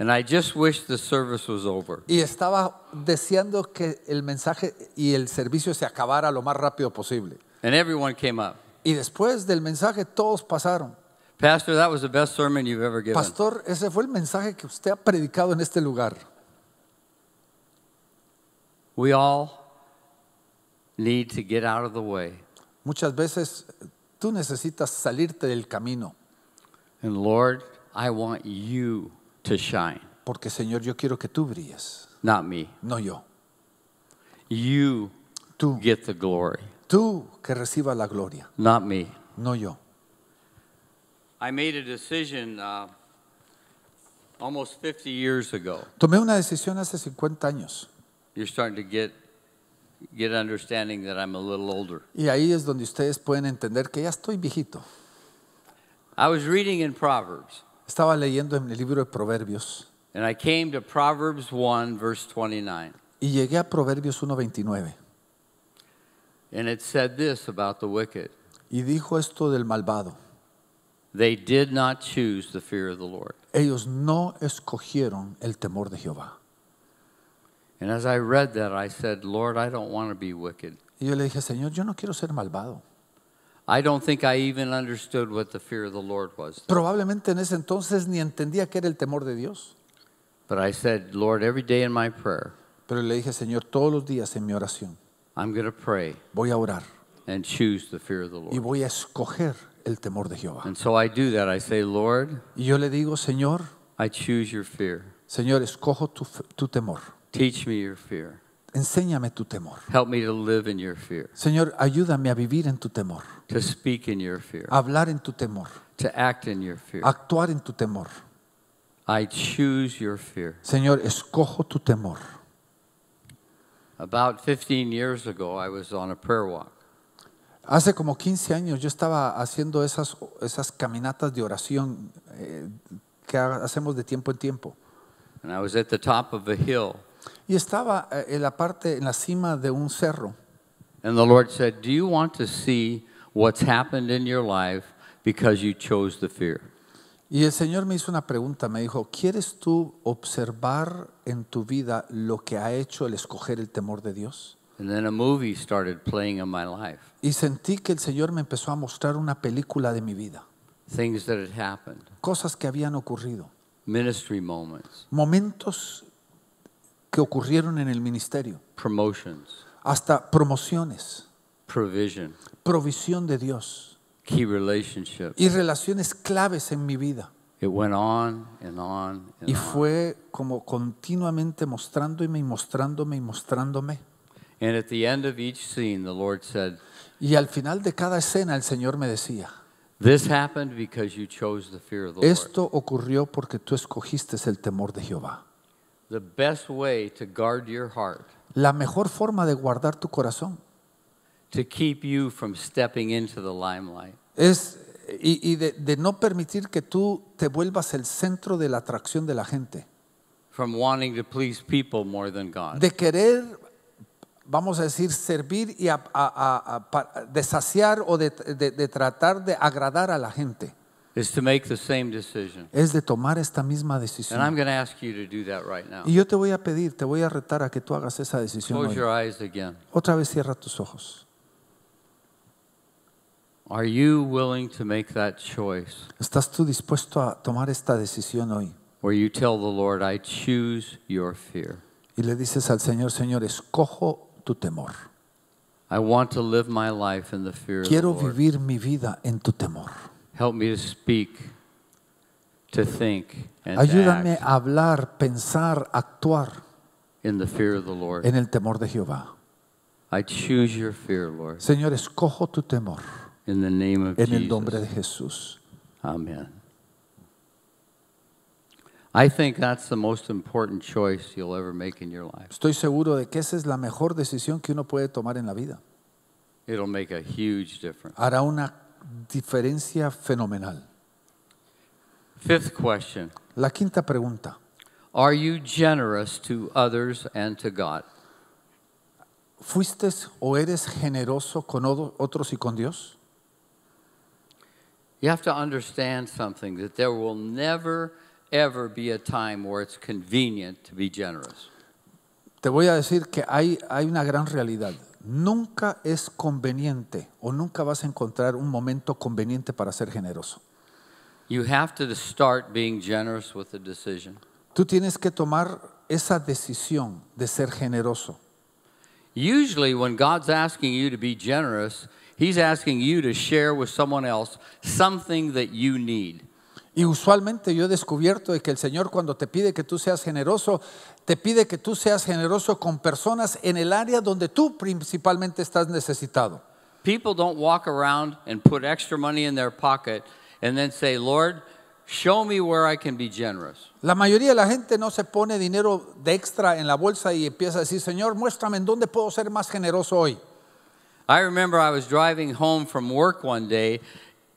Speaker 1: And I just wish the service was over.
Speaker 2: Y estaba deseando que el mensaje y el servicio se acabara lo más rápido posible.
Speaker 1: And everyone came
Speaker 2: up. Y después del mensaje todos pasaron.
Speaker 1: Pastor, that was the best sermon you've ever given. Pastor,
Speaker 2: ese fue el mensaje que usted ha predicado en este
Speaker 1: lugar. We all need to get out of the way. Muchas veces
Speaker 2: tú necesitas salirte del camino. And Lord, I want
Speaker 1: you to shine, Porque
Speaker 2: Señor, yo quiero que tú brilles,
Speaker 1: not me. no yo. You Tú, get the glory,
Speaker 2: tú que recibas la gloria,
Speaker 1: not me. no yo. I made a decision uh, almost 50 years ago.
Speaker 2: Tomé una decisión hace 50 años
Speaker 1: You're starting to get get understanding that I'm a little older.
Speaker 2: y ahí es donde ustedes pueden entender que ya estoy viejito.
Speaker 1: I was reading in Proverbs,
Speaker 2: Estaba leyendo en el libro de
Speaker 1: Proverbios. And I came to Proverbs 1 verse 29.
Speaker 2: Y llegué a Proverbios 1:29.
Speaker 1: And it said this about the wicked. Y dijo esto del malvado. They did not choose the fear of the Lord.
Speaker 2: Ellos no escogieron el
Speaker 1: temor de Jehová. And as I read that, I said, Lord, I don't want to be wicked.
Speaker 2: Y yo le dije, Señor, yo no quiero ser malvado.
Speaker 1: I don't think I even understood what the fear of the Lord was.
Speaker 2: Probablemente en ese entonces ni entendía qué era el temor de Dios.
Speaker 1: But I said, Lord, every day in my prayer, Pero le dije, Señor, todos los días en mi oración, I'm going to pray voy a orar and choose the fear of the Lord. y voy
Speaker 2: a escoger
Speaker 1: el temor de Jehová. And so I do that. I say, Lord, Y yo le digo, Señor, I choose your fear. Señor, escojo tu, tu temor. Teach me your fear.
Speaker 2: Enséñame tu temor.
Speaker 1: Help me to live in your fear.
Speaker 2: Señor, ayúdame a vivir en tu temor. To speak in your fear. hablar en tu temor.
Speaker 1: To act in your fear.
Speaker 2: actuar en tu temor.
Speaker 1: I choose your fear. Señor,
Speaker 2: escojo tu temor.
Speaker 1: About years ago, I was on a prayer walk.
Speaker 2: Hace como 15 años yo estaba haciendo esas, esas caminatas de oración eh, que hacemos de tiempo en tiempo.
Speaker 1: And I was at the top of a hill.
Speaker 2: Y estaba eh, en la parte, en la cima de un cerro. Y el Señor me hizo una pregunta, me dijo, ¿quieres tú observar en tu vida lo que ha hecho el escoger el temor de Dios? Y sentí que el Señor me empezó a mostrar una película de mi vida. Cosas que habían ocurrido.
Speaker 1: Ministry moments.
Speaker 2: Momentos que ocurrieron en el ministerio. Hasta promociones.
Speaker 1: Provision.
Speaker 2: Provisión de Dios. Y relaciones claves en mi vida.
Speaker 1: y
Speaker 2: fue como continuamente mostrándome y mostrándome y mostrándome. y al final de cada escena el Señor me decía, Esto ocurrió porque tú escogiste el temor de Jehová la mejor forma de guardar tu corazón
Speaker 1: es y,
Speaker 2: de, no permitir que tú te vuelvas el centro de la atracción de la gente. De querer, vamos a decir, servir y a, de o de tratar de agradar a la gente es de tomar esta misma decisión. Y yo te voy a pedir, te voy a retar a que tú hagas esa decisión hoy. Otra vez cierra tus ojos. ¿Estás tú dispuesto a tomar esta decisión hoy? Y le dices al Señor, Señor, escojo tu temor.
Speaker 1: Quiero vivir
Speaker 2: mi vida en tu temor.
Speaker 1: Help me to speak, to think, and Ayúdame
Speaker 2: to act a hablar, pensar, actuar
Speaker 1: in the fear of the Lord. en el
Speaker 2: temor de Jehová.
Speaker 1: I choose your fear, Lord,
Speaker 2: Señor, escojo tu temor
Speaker 1: in the name of en el nombre de Jesus. Jesús. Amen. I think that's the most important choice you'll ever make in your life. Estoy
Speaker 2: seguro de que esa es la mejor decisión que uno puede tomar en la vida.
Speaker 1: It'll make a huge difference. Hará
Speaker 2: una diferencia fenomenal.
Speaker 1: Fifth question.
Speaker 2: La quinta pregunta.
Speaker 1: Are you generous to others and to God? ¿Fuiste o
Speaker 2: eres generoso con otros y con Dios?
Speaker 1: You have to understand something that there will never ever be a time where it's convenient to be generous.
Speaker 2: Te voy a decir que hay, hay una gran realidad nunca es conveniente o nunca vas a encontrar un momento conveniente para ser generoso.
Speaker 1: You have to start being generous with the decision.
Speaker 2: Tú tienes que tomar esa decisión de ser generoso.
Speaker 1: Usually when God's asking you to be generous, he's asking you to share with someone else something that you need.
Speaker 2: Y usualmente yo he descubierto de que el Señor cuando te pide que tú seas generoso, te pide que tú seas generoso con personas en el área donde tú principalmente estás necesitado.
Speaker 1: People don't walk around and put extra money in their pocket and then say, "Lord, show me where I can be generous."
Speaker 2: La mayoría de la gente no se pone dinero de extra en la bolsa y empieza a decir, "Señor, muéstrame en dónde puedo ser más generoso hoy."
Speaker 1: I remember I was driving home from work one day.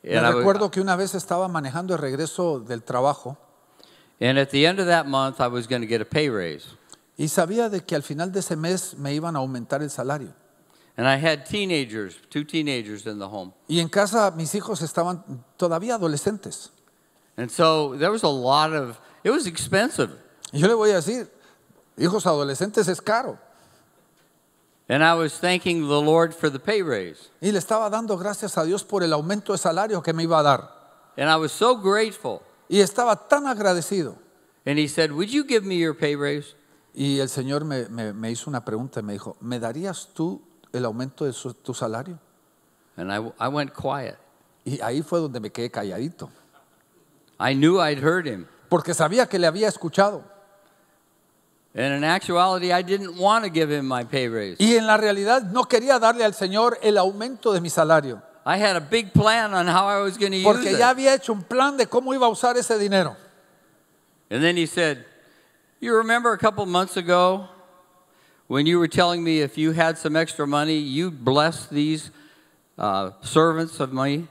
Speaker 1: And Me recuerdo
Speaker 2: que una vez estaba manejando el regreso del trabajo.
Speaker 1: And at the end of that month, I was going to get a pay raise.
Speaker 2: Y sabía de que al final de ese mes me iban a aumentar el salario.
Speaker 1: And I had teenagers, two teenagers in the home.
Speaker 2: Y en casa mis hijos estaban todavía
Speaker 1: adolescentes. And so there was a lot of, it was expensive. Y yo le voy a decir, hijos adolescentes es caro. And I was thanking the
Speaker 2: Lord for the pay raise. Y le estaba dando gracias a Dios por el aumento de salario que me iba a dar. And I was so grateful. Y estaba tan agradecido. And he said, Would you give me your pay raise? Y el Señor me, me, hizo una pregunta y me dijo, ¿me darías tú el aumento de tu salario? And I, I went quiet. Y ahí fue donde me quedé calladito.
Speaker 1: I knew I'd heard him.
Speaker 2: Porque sabía que le había escuchado.
Speaker 1: in actuality, I didn't want to give him my pay raise. Y en la realidad no quería
Speaker 2: darle al Señor el aumento de mi salario. I had a big plan on how I was going to Porque use ya it. había hecho un plan de cómo iba a usar ese dinero.
Speaker 1: And then he said, "You remember a couple months ago when you were telling me if you had some extra money, you'd bless these uh, servants of mine."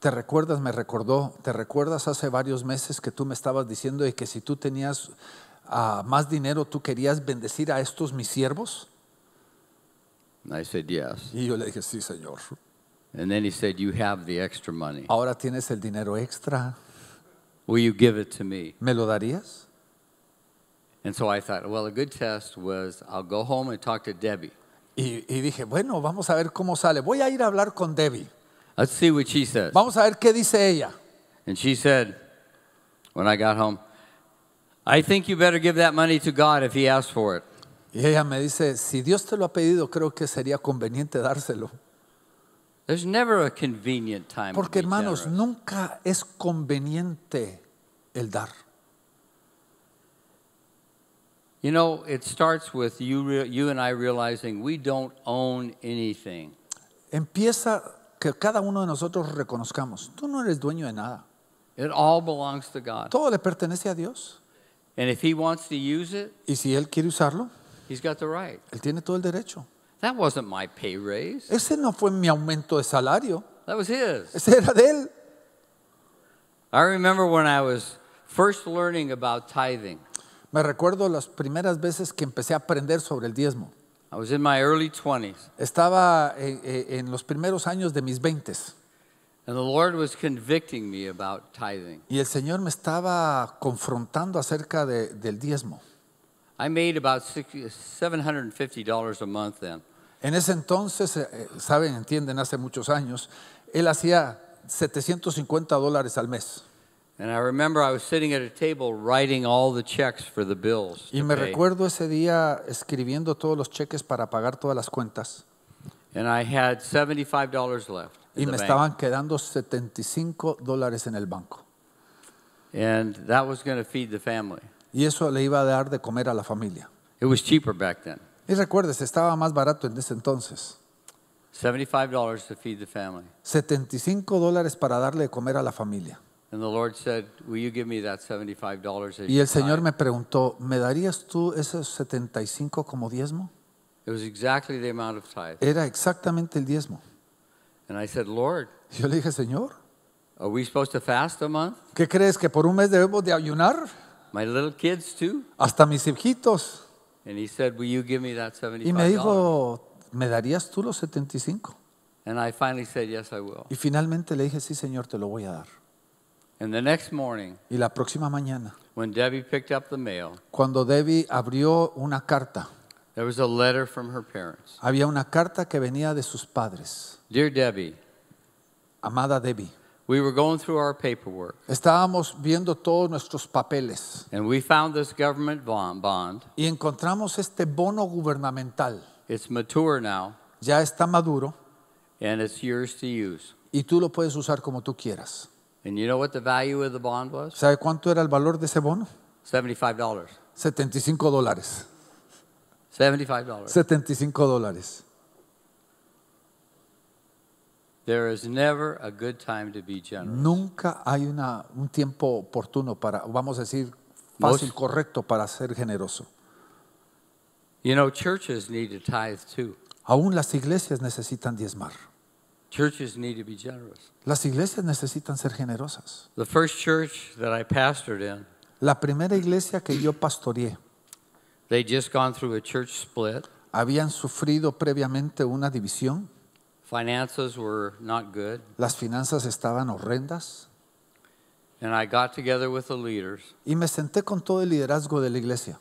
Speaker 2: Te recuerdas, me recordó, te recuerdas hace varios meses que tú me estabas diciendo de que si tú tenías uh, más dinero, tú querías bendecir a estos mis siervos.
Speaker 1: And I said, "Yes." Y yo le dije, "Sí, señor." And then he said, "You have the extra money. Ahora
Speaker 2: tienes el dinero extra.
Speaker 1: Will you give it to me?" ¿Me lo darías? And so I thought, well, a good test was I'll go home and talk to Debbie. Y, y dije, bueno, vamos a ver cómo sale. Voy a ir a hablar con Debbie. Let's see what she says. Vamos a ver qué dice ella. And she said, when I got home, I think you better give that money to God if He asks for it.
Speaker 2: Y ella me dice, si Dios te lo ha pedido, creo que sería conveniente
Speaker 1: dárselo. Porque hermanos, nunca
Speaker 2: es conveniente el dar.
Speaker 1: You know, it starts with you, you and I realizing we don't own anything.
Speaker 2: Empieza que cada uno de nosotros reconozcamos, tú no eres dueño de nada.
Speaker 1: It all belongs to God. Todo le pertenece a Dios. And if he wants to use it, y si él quiere usarlo, he's got the right. Él tiene todo el derecho. That wasn't my pay raise.
Speaker 2: Ese no fue mi aumento de salario.
Speaker 1: That was his. Ese era de él. I remember when I was first learning about tithing.
Speaker 2: Me recuerdo las primeras veces que empecé a aprender sobre el diezmo. I was in my early 20s. Estaba en, eh, eh, en los primeros años de mis 20s.
Speaker 1: the Lord was convicting me about tithing.
Speaker 2: Y el Señor me estaba confrontando acerca de, del diezmo.
Speaker 1: I made about $750 a month then.
Speaker 2: En ese entonces, eh, eh, saben, entienden, hace muchos años, él hacía 750 dólares
Speaker 1: al mes. And I remember I was sitting at a table writing all the checks for the bills. Y me recuerdo
Speaker 2: ese día escribiendo todos los cheques para pagar todas las cuentas.
Speaker 1: And I had $75 left. Y me estaban
Speaker 2: quedando 75 dólares en el banco.
Speaker 1: And that was going to feed the family.
Speaker 2: Y eso le iba a dar de comer a la familia. Y recuerdes, estaba más barato en ese entonces.
Speaker 1: $75
Speaker 2: dólares para darle de comer a la familia. Y el Señor me preguntó, ¿me darías tú esos 75 como diezmo? Era exactamente el diezmo.
Speaker 1: Y Yo le dije, Señor,
Speaker 2: ¿qué crees que por un mes debemos de ayunar? Hasta mis hijitos.
Speaker 1: Y me
Speaker 2: dijo, ¿me darías tú los 75? Y finalmente le dije, sí, Señor, te lo voy a dar.
Speaker 1: the next morning, y la próxima mañana,
Speaker 2: cuando Debbie abrió una carta, había una carta que venía de sus padres.
Speaker 1: Dear Debbie, amada Debbie, We were going through our paperwork. Estábamos
Speaker 2: viendo todos nuestros papeles.
Speaker 1: And we found this government bond. Y encontramos este bono gubernamental. It's mature now. Ya está maduro. And it's yours to use.
Speaker 2: Y tú lo puedes usar como tú quieras.
Speaker 1: And you know what the value of the bond was?
Speaker 2: ¿Sabe cuánto era el valor de ese bono?
Speaker 1: $75.
Speaker 2: 75 dólares.
Speaker 1: $75.
Speaker 2: 75 dólares. Nunca hay una, un tiempo oportuno para, vamos a decir,
Speaker 1: fácil, correcto para ser generoso.
Speaker 2: Aún las iglesias necesitan diezmar. Las iglesias necesitan ser generosas. la primera iglesia que yo pastoreé, Habían sufrido previamente una división. Las finanzas estaban horrendas. Y me senté con todo el liderazgo de la iglesia.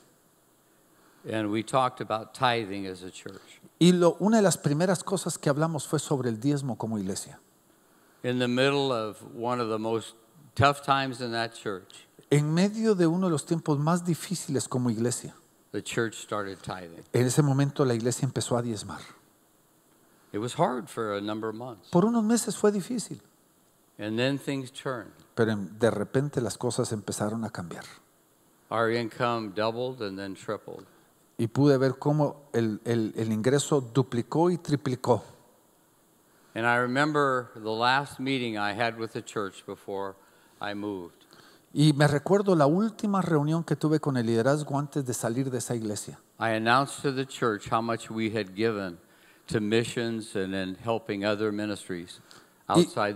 Speaker 2: Y lo, una de las primeras cosas que hablamos fue sobre el diezmo como iglesia. En medio de uno de los tiempos más difíciles como iglesia.
Speaker 1: En
Speaker 2: ese momento la iglesia empezó a diezmar.
Speaker 1: Por unos meses fue difícil.
Speaker 2: Pero em, de repente las cosas empezaron a cambiar. Y pude ver cómo el, ingreso duplicó y triplicó. Y me recuerdo la última reunión que tuve con el liderazgo antes de salir de esa iglesia.
Speaker 1: I announced to the church how much we had given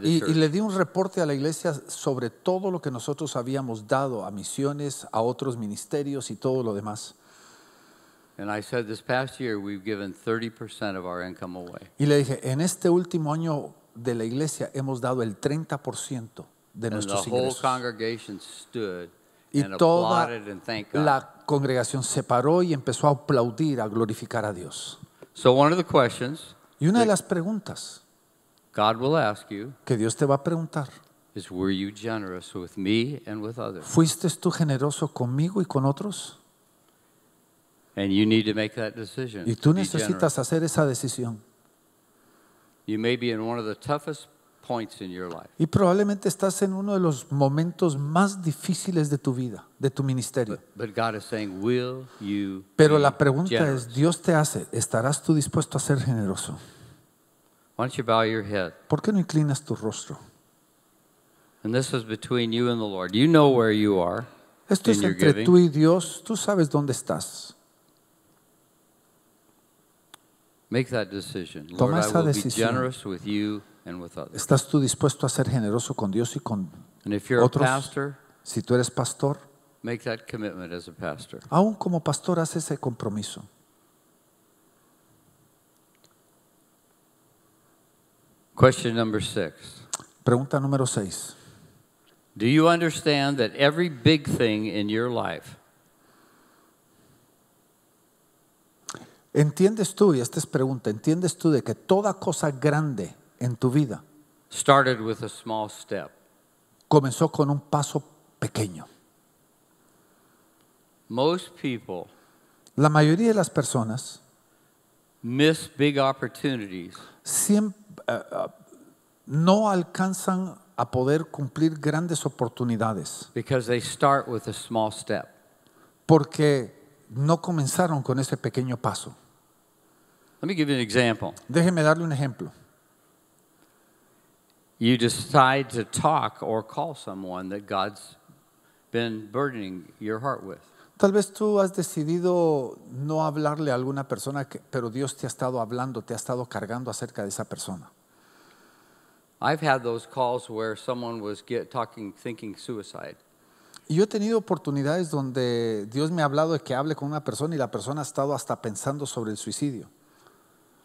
Speaker 1: y, le
Speaker 2: di un reporte a la iglesia sobre todo lo que nosotros habíamos dado a misiones, a otros ministerios y todo lo demás. Y le dije, en este último año de la iglesia hemos dado el 30% de nuestros ingresos.
Speaker 1: y toda la
Speaker 2: congregación se paró y empezó a aplaudir, a glorificar a Dios.
Speaker 1: So one of the questions y una de
Speaker 2: las preguntas
Speaker 1: God will ask you que Dios te va a preguntar is were you generous with me and with others? ¿Fuiste
Speaker 2: tú generoso conmigo y con otros?
Speaker 1: And you need to make that decision. Y tú necesitas
Speaker 2: hacer esa decisión.
Speaker 1: You may be in one of the toughest
Speaker 2: Y probablemente estás en uno de los momentos más difíciles de tu vida, de tu ministerio.
Speaker 1: Pero la pregunta es,
Speaker 2: Dios te hace, ¿estarás tú dispuesto a ser generoso?
Speaker 1: ¿Por
Speaker 2: qué no inclinas tu rostro?
Speaker 1: Esto es entre tú y
Speaker 2: Dios, tú sabes dónde estás.
Speaker 1: Toma esa decisión. ¿Estás tú
Speaker 2: dispuesto a ser generoso con Dios y con otros? Si tú eres pastor, aún como pastor haz ese compromiso.
Speaker 1: Question number
Speaker 2: Pregunta número 6. ¿Entiendes tú, y esta es pregunta, ¿entiendes tú de que toda cosa grande en tu vida comenzó con un paso pequeño. La mayoría de las personas
Speaker 1: siempre, eh,
Speaker 2: eh, no alcanzan a poder cumplir grandes oportunidades porque no comenzaron con ese pequeño paso.
Speaker 1: Déjeme darle un ejemplo. you decide to talk or call someone that God's been burdening your heart with.
Speaker 2: Tal vez tú has decidido no hablarle a alguna persona, que, pero Dios te ha estado hablando, te ha estado cargando acerca de esa persona.
Speaker 1: I've had those calls where someone was get, talking, thinking suicide.
Speaker 2: Y yo he tenido oportunidades donde Dios me ha hablado de que hable con una persona y la persona ha estado hasta pensando sobre el suicidio.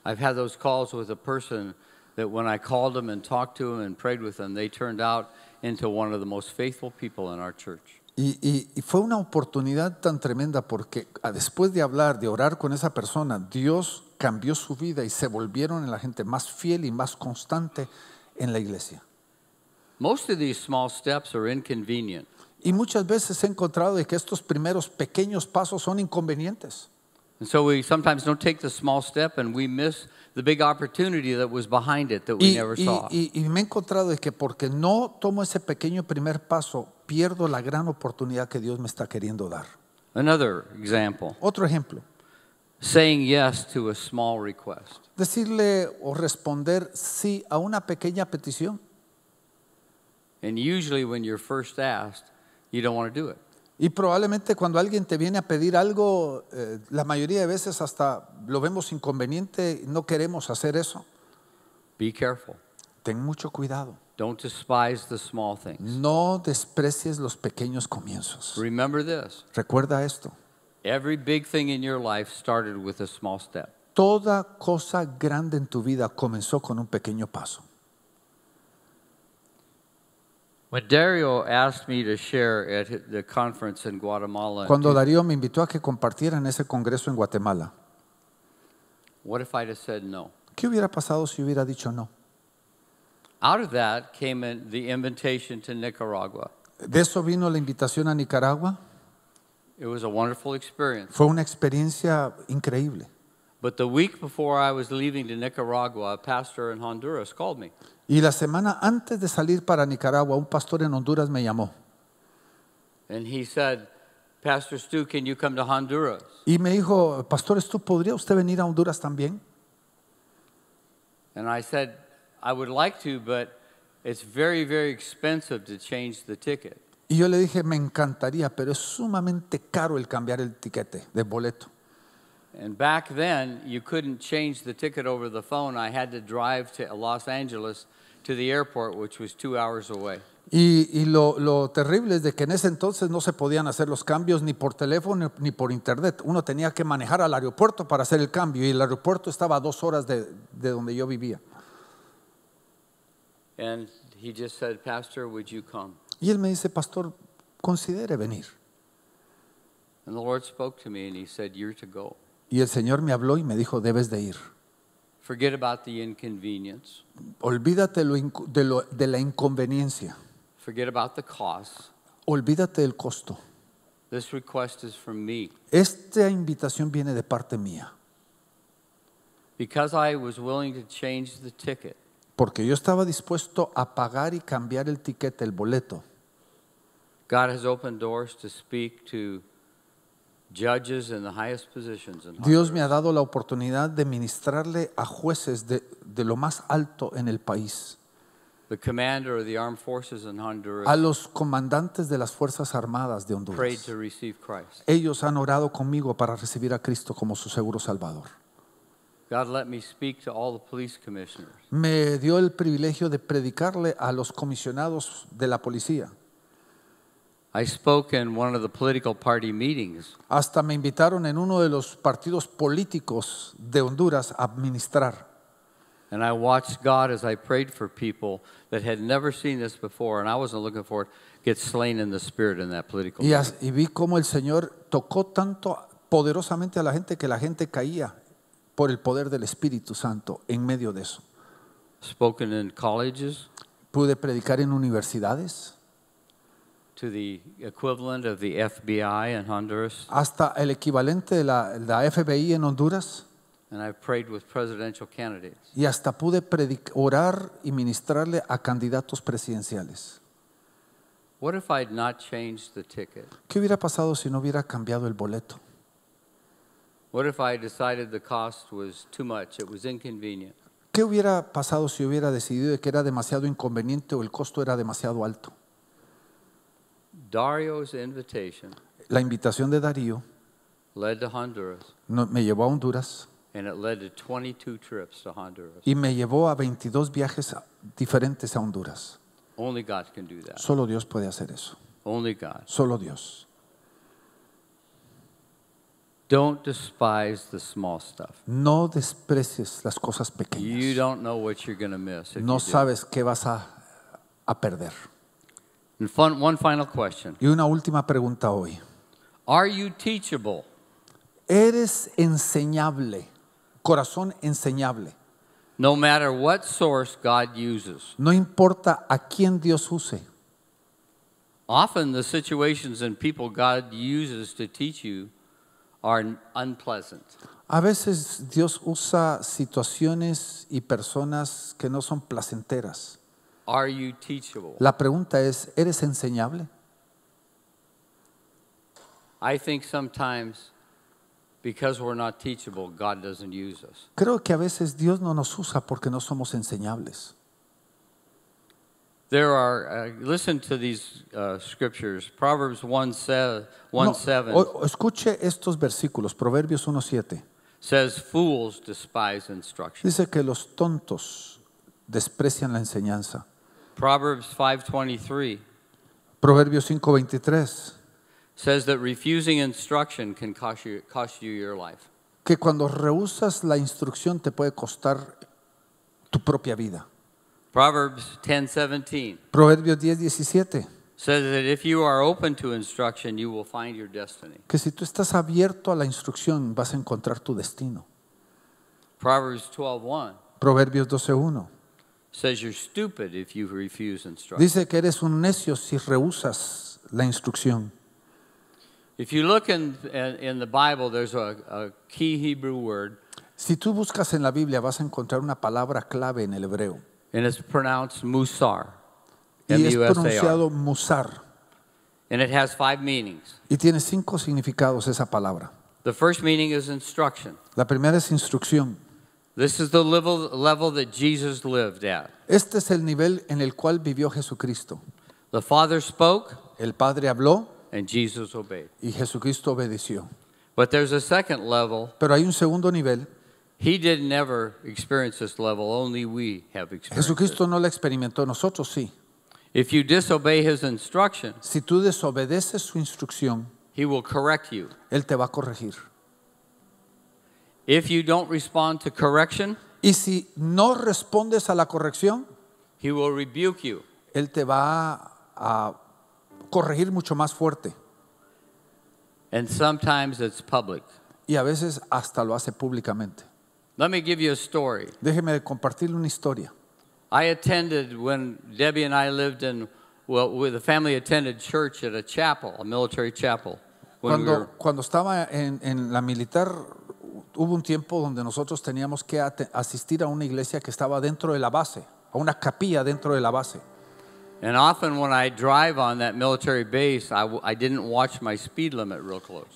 Speaker 1: I've had those calls with a person that when I called them and talked to them and prayed with them, they turned out into one of the most faithful people in our church.
Speaker 2: Y, fue una oportunidad tan tremenda porque ah, después de hablar, de orar con esa persona, Dios cambió su vida y se volvieron en la gente más fiel y más constante en la iglesia.
Speaker 1: Most small steps are inconvenient. Y muchas veces
Speaker 2: he encontrado de que estos primeros pequeños pasos son
Speaker 1: inconvenientes. And so we sometimes don't take the small step and we miss the big opportunity that was behind it that we y, never saw.
Speaker 2: Y, y, y me he encontrado de que porque no tomo ese pequeño primer paso, pierdo la gran oportunidad que Dios me está queriendo dar.
Speaker 1: Another example. Otro ejemplo. Saying yes to a small request.
Speaker 2: Decirle o responder sí a una pequeña petición.
Speaker 1: And usually when you're first asked, you don't want to do it.
Speaker 2: Y probablemente cuando alguien te viene a pedir algo, eh, la mayoría de veces hasta lo vemos inconveniente, no queremos hacer eso.
Speaker 1: Be careful. Ten mucho cuidado. Don't despise the small things. No desprecies los pequeños comienzos. Remember this.
Speaker 2: Recuerda esto.
Speaker 1: Every big thing in your life started with a small step.
Speaker 2: Toda cosa grande en tu vida comenzó con un pequeño paso. Cuando Darío me invitó a que compartiera en ese congreso en Guatemala, ¿qué hubiera pasado si hubiera dicho no? De eso vino la invitación a Nicaragua.
Speaker 1: Fue
Speaker 2: una experiencia increíble.
Speaker 1: But the week before I was leaving to Nicaragua, a pastor in Honduras called me.
Speaker 2: Y la semana antes de salir para Nicaragua, un pastor en Honduras me llamó.
Speaker 1: And he said, Pastor Stu, can you come to Honduras? Y me
Speaker 2: dijo, Pastor Stu, ¿podría usted venir a Honduras también?
Speaker 1: And I said, I would like to, but it's very, very expensive to change the ticket.
Speaker 2: Y yo le dije, me encantaría, pero es sumamente caro el cambiar el tiquete, el boleto.
Speaker 1: And back then, you couldn't change the ticket over the phone. I had to drive to Los Angeles to the airport, which was two hours away.
Speaker 2: Y, y lo, lo, terrible es de que en ese entonces no se podían hacer los cambios ni por teléfono ni por internet. Uno tenía que manejar al aeropuerto para hacer el cambio y el aeropuerto estaba a dos horas de, de donde yo vivía.
Speaker 1: And he just said, Pastor, would you come?
Speaker 2: Y él me dice, Pastor, considere venir.
Speaker 1: And the Lord spoke to me and he said, You're to go.
Speaker 2: Y el Señor me habló y me dijo, debes de ir. Olvídate de, la inconveniencia. Olvídate del costo. Esta invitación viene de parte mía. Porque yo estaba dispuesto a pagar y cambiar el ticket, el boleto.
Speaker 1: God has opened doors to speak to Dios me ha
Speaker 2: dado la oportunidad de ministrarle a jueces de, de lo más alto en el país. A los comandantes de las Fuerzas Armadas de Honduras. Ellos han orado conmigo para recibir a Cristo como su seguro salvador. Me dio el privilegio de predicarle a los comisionados de la policía.
Speaker 1: I spoke in one of the political party meetings.
Speaker 2: Hasta me invitaron en uno de los partidos políticos de Honduras a ministrar.
Speaker 1: And I watched God as I prayed for people that had never seen this before, and I wasn't looking for it, get slain in the spirit in that political. Y,
Speaker 2: as, y vi cómo el Señor tocó tanto poderosamente a la gente que la gente caía por el poder del Espíritu Santo en medio de eso.
Speaker 1: Spoken in colleges.
Speaker 2: Pude predicar en universidades hasta el equivalente de la, FBI en Honduras y hasta pude orar y ministrarle a candidatos presidenciales. ¿Qué hubiera pasado si no hubiera cambiado el boleto? ¿Qué hubiera pasado si hubiera decidido que era demasiado inconveniente o el costo era demasiado alto? la invitación de Darío
Speaker 1: me
Speaker 2: llevó a Honduras y me llevó a 22 viajes diferentes a Honduras. Solo Dios puede hacer eso.
Speaker 1: Solo Dios.
Speaker 2: No desprecies las cosas
Speaker 1: pequeñas. No sabes
Speaker 2: qué vas a perder.
Speaker 1: And fun, one final question.
Speaker 2: Y una última pregunta hoy.
Speaker 1: Are you teachable?
Speaker 2: Eres enseñable, corazón enseñable.
Speaker 1: No matter what source God uses.
Speaker 2: No importa a quién Dios use.
Speaker 1: Often the situations and people God uses to teach you are unpleasant.
Speaker 2: A veces Dios usa situaciones y personas que no son placenteras.
Speaker 1: Are you teachable? La
Speaker 2: pregunta es, ¿eres enseñable?
Speaker 1: I think sometimes because we're not teachable, God doesn't use us.
Speaker 2: Creo que a veces Dios no nos usa porque no somos enseñables.
Speaker 1: There are, uh, listen to these uh, scriptures. Proverbs 1, no,
Speaker 2: escuche estos versículos. Proverbios 1,
Speaker 1: Says, Fools despise instruction.
Speaker 2: Dice que los tontos desprecian la enseñanza.
Speaker 1: Proverbs 5:23
Speaker 2: Proverbios 5:23
Speaker 1: says that refusing instruction can cost you, cost you your life.
Speaker 2: Que cuando rehusas la instrucción te puede costar
Speaker 1: tu propia vida. Proverbs 10:17
Speaker 2: Proverbios 10:17
Speaker 1: says that if you are open to instruction, you will find your destiny.
Speaker 2: Que si tú estás abierto a la instrucción, vas a encontrar tu destino.
Speaker 1: Proverbs 12:1
Speaker 2: Proverbios 12:1 Dice que eres un necio si rehusas la instrucción. Si tú buscas en la Biblia vas a encontrar una palabra clave
Speaker 1: en el hebreo. Y es pronunciado
Speaker 2: musar. Y tiene cinco significados esa palabra. La primera es instrucción.
Speaker 1: This is the level, level that Jesus lived at.
Speaker 2: Este es el nivel en el cual vivió Jesucristo.
Speaker 1: The Father spoke, el Padre habló and Jesus obeyed. y
Speaker 2: Jesucristo obedeció.
Speaker 1: But there's a second level. Pero
Speaker 2: hay un segundo nivel.
Speaker 1: He did never experience this level, only we have experienced. Jesucristo
Speaker 2: no la experimentó, nosotros sí.
Speaker 1: If you disobey his instruction,
Speaker 2: si tú desobedeces su instrucción,
Speaker 1: he will correct you.
Speaker 2: Él te va a corregir.
Speaker 1: If you don't respond to correction,
Speaker 2: y si no respondes a la corrección, he will rebuke you. Él te va a corregir mucho más fuerte. And sometimes it's public. Y a veces hasta lo hace públicamente. Let me
Speaker 1: give you a story.
Speaker 2: Déjeme compartirle una historia.
Speaker 1: I attended when Debbie and I lived in well, the family attended church at a chapel, a military chapel. When cuando, we were,
Speaker 2: cuando estaba en, en la militar hubo un tiempo donde nosotros teníamos que asistir a una iglesia que estaba dentro de la base, a una capilla dentro de la base.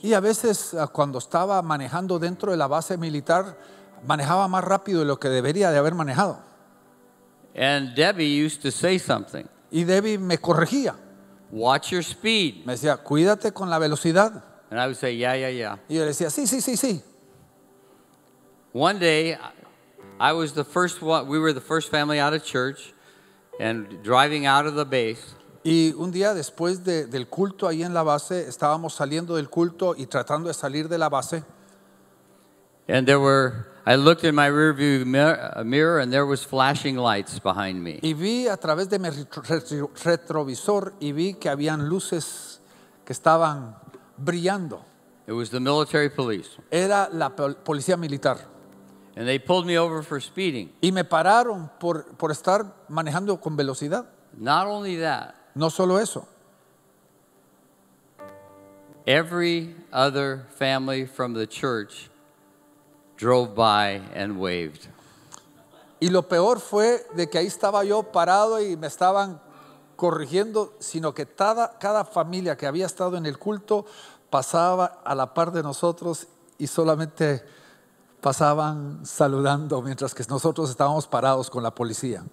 Speaker 2: Y a veces ah, cuando estaba manejando dentro de la base militar, manejaba más rápido de lo que debería de haber manejado.
Speaker 1: Debbie Y Debbie me corregía. Watch your speed. Me decía, cuídate con la velocidad. Y yo decía, sí, sí, sí, sí. one day, I was the first one, we were the first family out of church and driving out of the base. Y un día
Speaker 2: después de, del culto ahí en la base, estábamos saliendo del culto y tratando de salir de la base.
Speaker 1: And there were I looked in my rearview uh, mirror and there was flashing lights behind me.
Speaker 2: Y vi a través de mi retrovisor y vi que habían luces que estaban brillando.
Speaker 1: It was the military police. Era la policía militar. Y me pararon
Speaker 2: por, por estar manejando con velocidad. Not only no solo eso.
Speaker 1: Every other family from the church drove by and waved. Y lo peor
Speaker 2: fue de que ahí estaba yo parado y me estaban corrigiendo, sino que cada, cada familia que había estado en el culto pasaba a la par de nosotros y solamente pasaban saludando mientras que nosotros estábamos parados con la policía.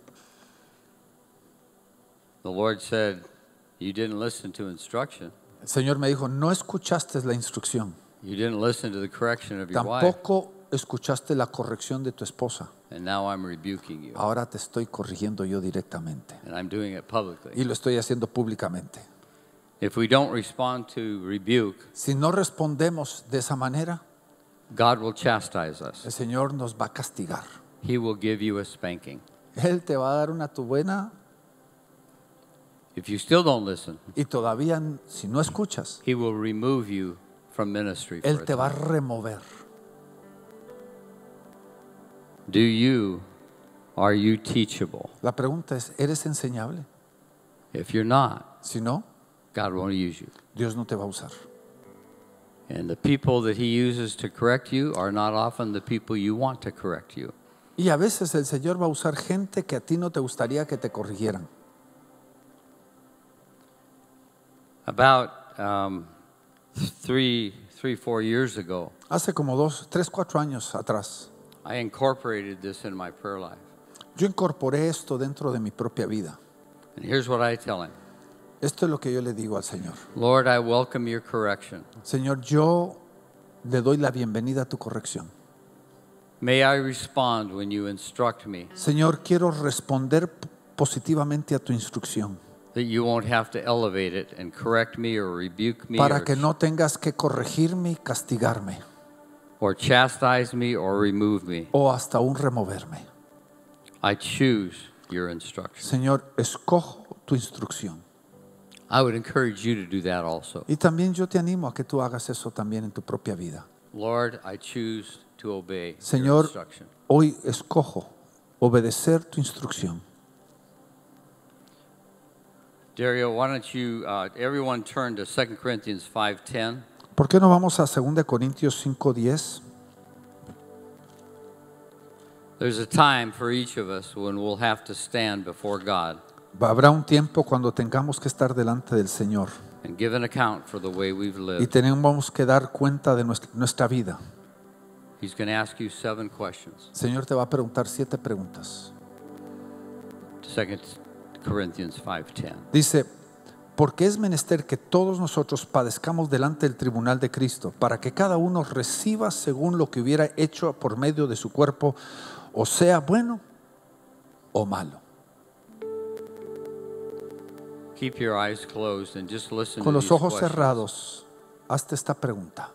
Speaker 1: El
Speaker 2: Señor me dijo, no escuchaste la instrucción.
Speaker 1: Tampoco
Speaker 2: escuchaste la corrección de tu esposa. Ahora te estoy corrigiendo yo directamente. Y lo estoy haciendo públicamente.
Speaker 1: si no respondemos de esa manera, God will chastise us. El Señor nos va a castigar. He will give you a spanking.
Speaker 2: Él te va a dar una tu buena.
Speaker 1: If you still don't listen, y todavía si no escuchas, He will remove you from ministry. Él te va a
Speaker 2: remover.
Speaker 1: Do you are you teachable? La pregunta es, ¿eres enseñable? If you're not, si no, God won't use you. Dios no te va a usar. And the people that he uses to correct you are not often the people you want to correct you.
Speaker 2: Y a veces el Señor va a usar gente que a ti no te gustaría que te corrigieran.
Speaker 1: About um, three, three, four years ago,
Speaker 2: hace como dos, tres, cuatro años atrás,
Speaker 1: I incorporated this in my prayer life.
Speaker 2: Yo incorporé esto dentro de mi propia vida.
Speaker 1: And here's what I tell him. Esto es lo que yo le digo al Señor. Lord, I welcome your correction.
Speaker 2: Señor, yo le doy la bienvenida a tu corrección.
Speaker 1: May I respond when you instruct me. Señor,
Speaker 2: quiero responder positivamente a tu instrucción.
Speaker 1: That you won't have to elevate it and correct me or rebuke me. Para que
Speaker 2: no tengas que corregirme y castigarme.
Speaker 1: Or chastise me or remove me. O hasta un removerme. I choose your instruction.
Speaker 2: Señor, escojo tu instrucción.
Speaker 1: I would encourage you to do that also. Y
Speaker 2: también yo te animo a que tú hagas eso también en tu propia vida.
Speaker 1: Lord, I choose to obey your Señor, instruction.
Speaker 2: hoy escojo obedecer tu instrucción.
Speaker 1: Dario, why don't you, uh, everyone turn to 2 Corinthians 5.10.
Speaker 2: ¿Por qué no vamos a 2 Corintios
Speaker 1: 5:10? There's a time for each of us when we'll have to stand before God. Habrá
Speaker 2: un tiempo cuando tengamos que estar delante del Señor.
Speaker 1: Y
Speaker 2: tenemos que dar cuenta de nuestra, vida. El Señor te va a preguntar siete preguntas.
Speaker 1: 2 5:10.
Speaker 2: Dice, porque es menester que todos nosotros padezcamos delante del tribunal de Cristo, para que cada uno reciba según lo que hubiera hecho por medio de su cuerpo, o sea bueno
Speaker 1: o malo. Con los ojos
Speaker 2: cerrados, hazte esta pregunta.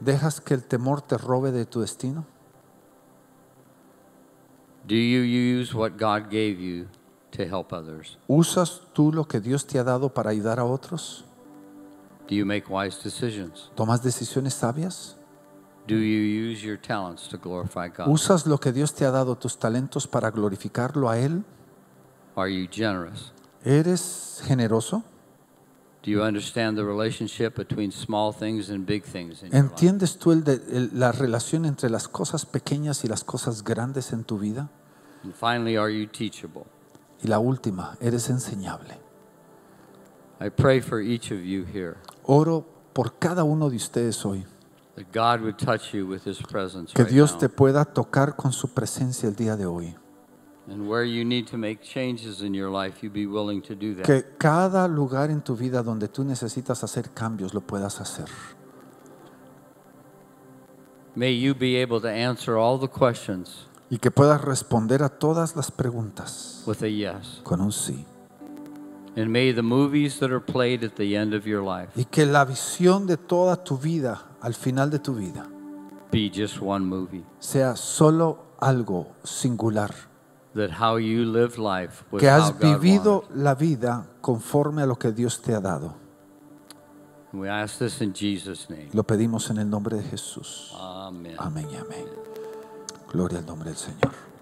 Speaker 2: ¿Dejas que el temor te robe de tu destino? ¿Usas tú lo que Dios te ha dado para ayudar a otros? ¿Tomas decisiones sabias? ¿Usas lo que Dios te ha dado, tus talentos, para glorificarlo a Él?
Speaker 1: Are you generous? ¿Eres generoso? Do you understand the relationship between small things and big things in your life?
Speaker 2: ¿Entiendes tú el la relación entre las cosas pequeñas y las cosas grandes en tu vida?
Speaker 1: And finally, are you teachable?
Speaker 2: Y la última, eres enseñable.
Speaker 1: I pray for each of you here Oro por
Speaker 2: cada uno de ustedes hoy,
Speaker 1: that God would touch you with His presence que Dios te
Speaker 2: pueda tocar con su presencia el día de hoy. Que cada lugar en tu vida donde tú necesitas hacer cambios lo puedas hacer.
Speaker 1: May you be able to answer all the questions
Speaker 2: y que puedas responder a todas las preguntas
Speaker 1: with a yes. con un sí. And may the movies that are played at the end of your life y
Speaker 2: que la visión de toda tu vida al final de tu vida
Speaker 1: be just one movie.
Speaker 2: sea solo algo singular
Speaker 1: que has vivido
Speaker 2: la vida conforme a lo que Dios te ha dado. Lo pedimos en el nombre de Jesús.
Speaker 1: Amén. Amén
Speaker 2: Gloria al nombre del Señor.